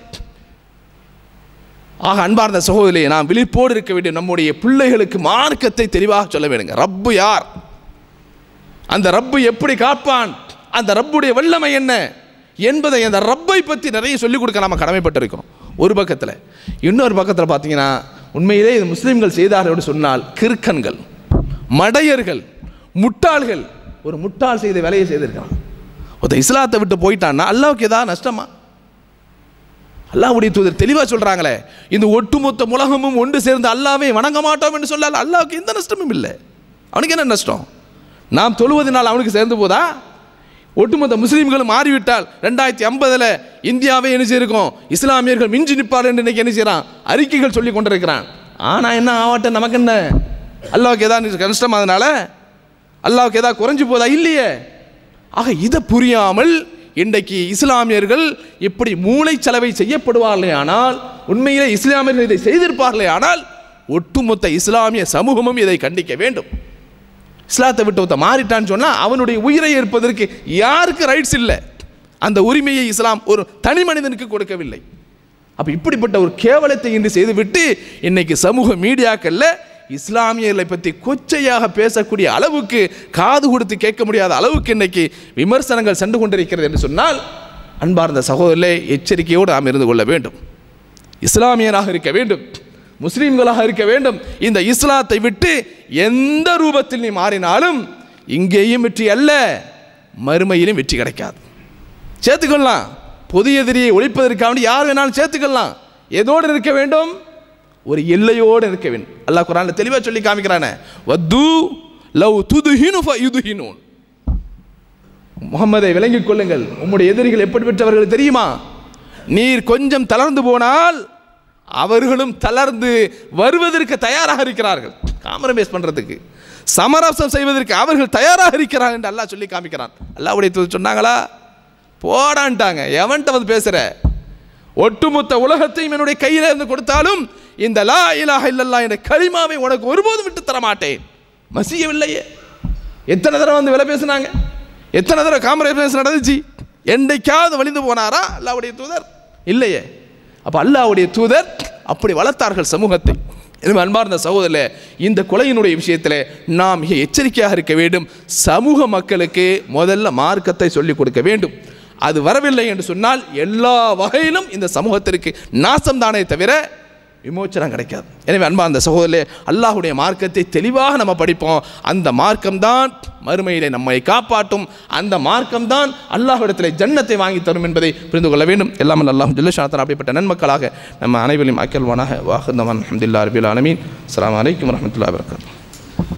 S1: ஆக அன்பார்ந்த சகோதரியை நாம் விழிப்போடு இருக்க வேண்டிய நம்முடைய பிள்ளைகளுக்கு மார்க்கத்தை தெளிவாக சொல்ல வேண்டுங்க ரப்பு யார் அந்த ரப்பு எப்படி காப்பான் அந்த ரப்புடைய வல்லமை என்ன என்பதை அந்த ரப்பை பற்றி நிறைய சொல்லிக் கொடுக்க நம்ம கடமைப்பட்டிருக்கிறோம் ஒரு பக்கத்தில் இன்னொரு பக்கத்தில் பார்த்தீங்கன்னா உண்மையிலே இது முஸ்லீம்கள் செய்தார்கள் சொன்னால் கிறுக்கன்கள் மடையர்கள் முட்டாள்கள் ஒரு முட்டாள் செய்த வேலையை செய்திருக்கான் ஒருத்த இஸ்லாத்தை விட்டு போயிட்டான்னா அல்லாவுக்கு ஏதாவது நஷ்டமா அல்லாவுடைய தூதர் தெளிவாக சொல்கிறாங்களே இந்த ஒட்டுமொத்த உலகமும் ஒன்று சேர்ந்து அல்லாவே வணங்க மாட்டோம் என்று சொல்லால் அல்லாவுக்கு எந்த நஷ்டமும் இல்லை அவனுக்கு என்ன நஷ்டம் நாம் தொழுவதனால் அவனுக்கு சேர்ந்து போதா ஒட்டுமொத்த முஸ்லீம்களும் மாறிவிட்டால் ரெண்டாயிரத்தி ஐம்பதில் இந்தியாவே என்ன செய்யிருக்கோம் இஸ்லாமியர்கள் மிஞ்சி நிற்பார் என்று இன்னைக்கு என்ன செய்கிறான் அறிக்கைகள் சொல்லி கொண்டிருக்கிறான் ஆனால் என்ன ஆவட்டம் நமக்கு என்ன அல்லாவுக்கு ஏதாவது கஷ்டம் அதனால் அல்லாவுக்கு எதாவது குறைஞ்சி போதா இல்லையே ஆக இதை புரியாமல் இன்றைக்கு இஸ்லாமியர்கள் இப்படி மூளை செலவை செய்யப்படுவார்களே ஆனால் உண்மையிலே இஸ்லாமியர்கள் இதை செய்திருப்பார்களே ஆனால் ஒட்டுமொத்த இஸ்லாமிய சமூகமும் இதை கண்டிக்க வேண்டும் இஸ்லாத்தை விட்டு ஒருத்த மாறிட்டான்னு சொன்னால் அவனுடைய உயிரை ஏற்பதற்கு யாருக்கு ரைட்ஸ் இல்லை அந்த உரிமையை இஸ்லாம் ஒரு தனி மனிதனுக்கு கொடுக்கவில்லை அப்போ இப்படிப்பட்ட ஒரு கேவலத்தை இன்று செய்துவிட்டு இன்றைக்கு சமூக மீடியாக்களில் இஸ்லாமியர்களை பற்றி கொச்சையாக பேசக்கூடிய அளவுக்கு காது கொடுத்து கேட்க முடியாத அளவுக்கு இன்னைக்கு விமர்சனங்கள் சென்று கொண்டிருக்கிறது என்று சொன்னால் அன்பார்ந்த சகோதரர்களே எச்சரிக்கையோடு நாம் இருந்து கொள்ள வேண்டும் இஸ்லாமியனாக இருக்க வேண்டும் முஸ்லீம்களாக இருக்க வேண்டும் இந்த இஸ்லாத்தை விட்டு எந்த ரூபத்தில் நீ மாறினாலும் இங்கேயும் வெற்றி அல்ல மறுமையிலும் வெற்றி கிடைக்காது சேர்த்துக்கொள்ளலாம் பொது எதிரியை ஒழிப்பதற்காக யார் வேணாலும் சேர்த்துக்கொள்ளலாம் எதோடு இருக்க வேண்டும் ஒரு எல்லையோடு இருக்க வேண்டும் அல்லாஹ் குரானில் தெளிவாக சொல்லி காமிக்கிறானே லவ் முகமதை விளங்கிக் கொள்ளுங்கள் உம்முடைய எதிரிகள் எப்படி பெற்றவர்கள் தெரியுமா நீர் கொஞ்சம் தளர்ந்து போனால் அவர்களும் தளர்ந்து வருவதற்கு தயாராக இருக்கிறார்கள் காமரமேஸ் பண்ணுறதுக்கு சமரசம் செய்வதற்கு அவர்கள் தயாராக இருக்கிறார் என்று அல்லாஹ் சொல்லி காமிக்கிறான் அல்லாவுடைய சொன்னாங்களா போடான்ட்டாங்க எவன்கிட்ட வந்து பேசுகிற ஒட்டுமொத்த உலகத்தையும் என்னுடைய கையில் இருந்து கொடுத்தாலும் இந்த லா இலாக இல்லல்லா என்ற களிமாவை உனக்கு ஒருபோதும் விட்டு தர மாட்டேன் மசியவில்லையே எத்தனை தடவை வந்து விலை பேசுனாங்க எத்தனை தடவை பேச நடந்துச்சு என்றைக்காவது வழிந்து போனாரா அல்லாவுடைய தூதர் இல்லையே அப்போ அல்லாவுடைய தூதர் அப்படி வளர்த்தார்கள் சமூகத்தை எனவே அன்பார்ந்த சகோதரில் இந்த கொலையினுடைய விஷயத்தில் நாம் மிக எச்சரிக்கையாக இருக்க வேண்டும் சமூக மக்களுக்கு முதல்ல மார்க்கத்தை சொல்லிக் கொடுக்க வேண்டும் அது வரவில்லை என்று சொன்னால் எல்லா வகையிலும் இந்த சமூகத்திற்கு நாசம் தானே தவிர விமோச்சனம் கிடைக்காது எனவே அன்பா அந்த சகோதரே அல்லாஹுடைய மார்க்கத்தை தெளிவாக நம்ம படிப்போம் அந்த மார்க்கம்தான் மறுமையிலே நம்மை காப்பாற்றும் அந்த மார்க்கம்தான் அல்லாஹுடத்தில் ஜன்னத்தை வாங்கி தரும் என்பதை புரிந்து கொள்ள வேண்டும் எல்லாம் அல்லாஹ் ஜில்லஷாத்தன் அப்படிப்பட்ட நன்மக்களாக நம்ம அனைவரையும் அக்கல்வானாக வாஹந்தவான் அஹமதுல்லா அரபில் அலமீன் அலாம் வலைக்கம் வரமத்துல்லா வரகாத்தூ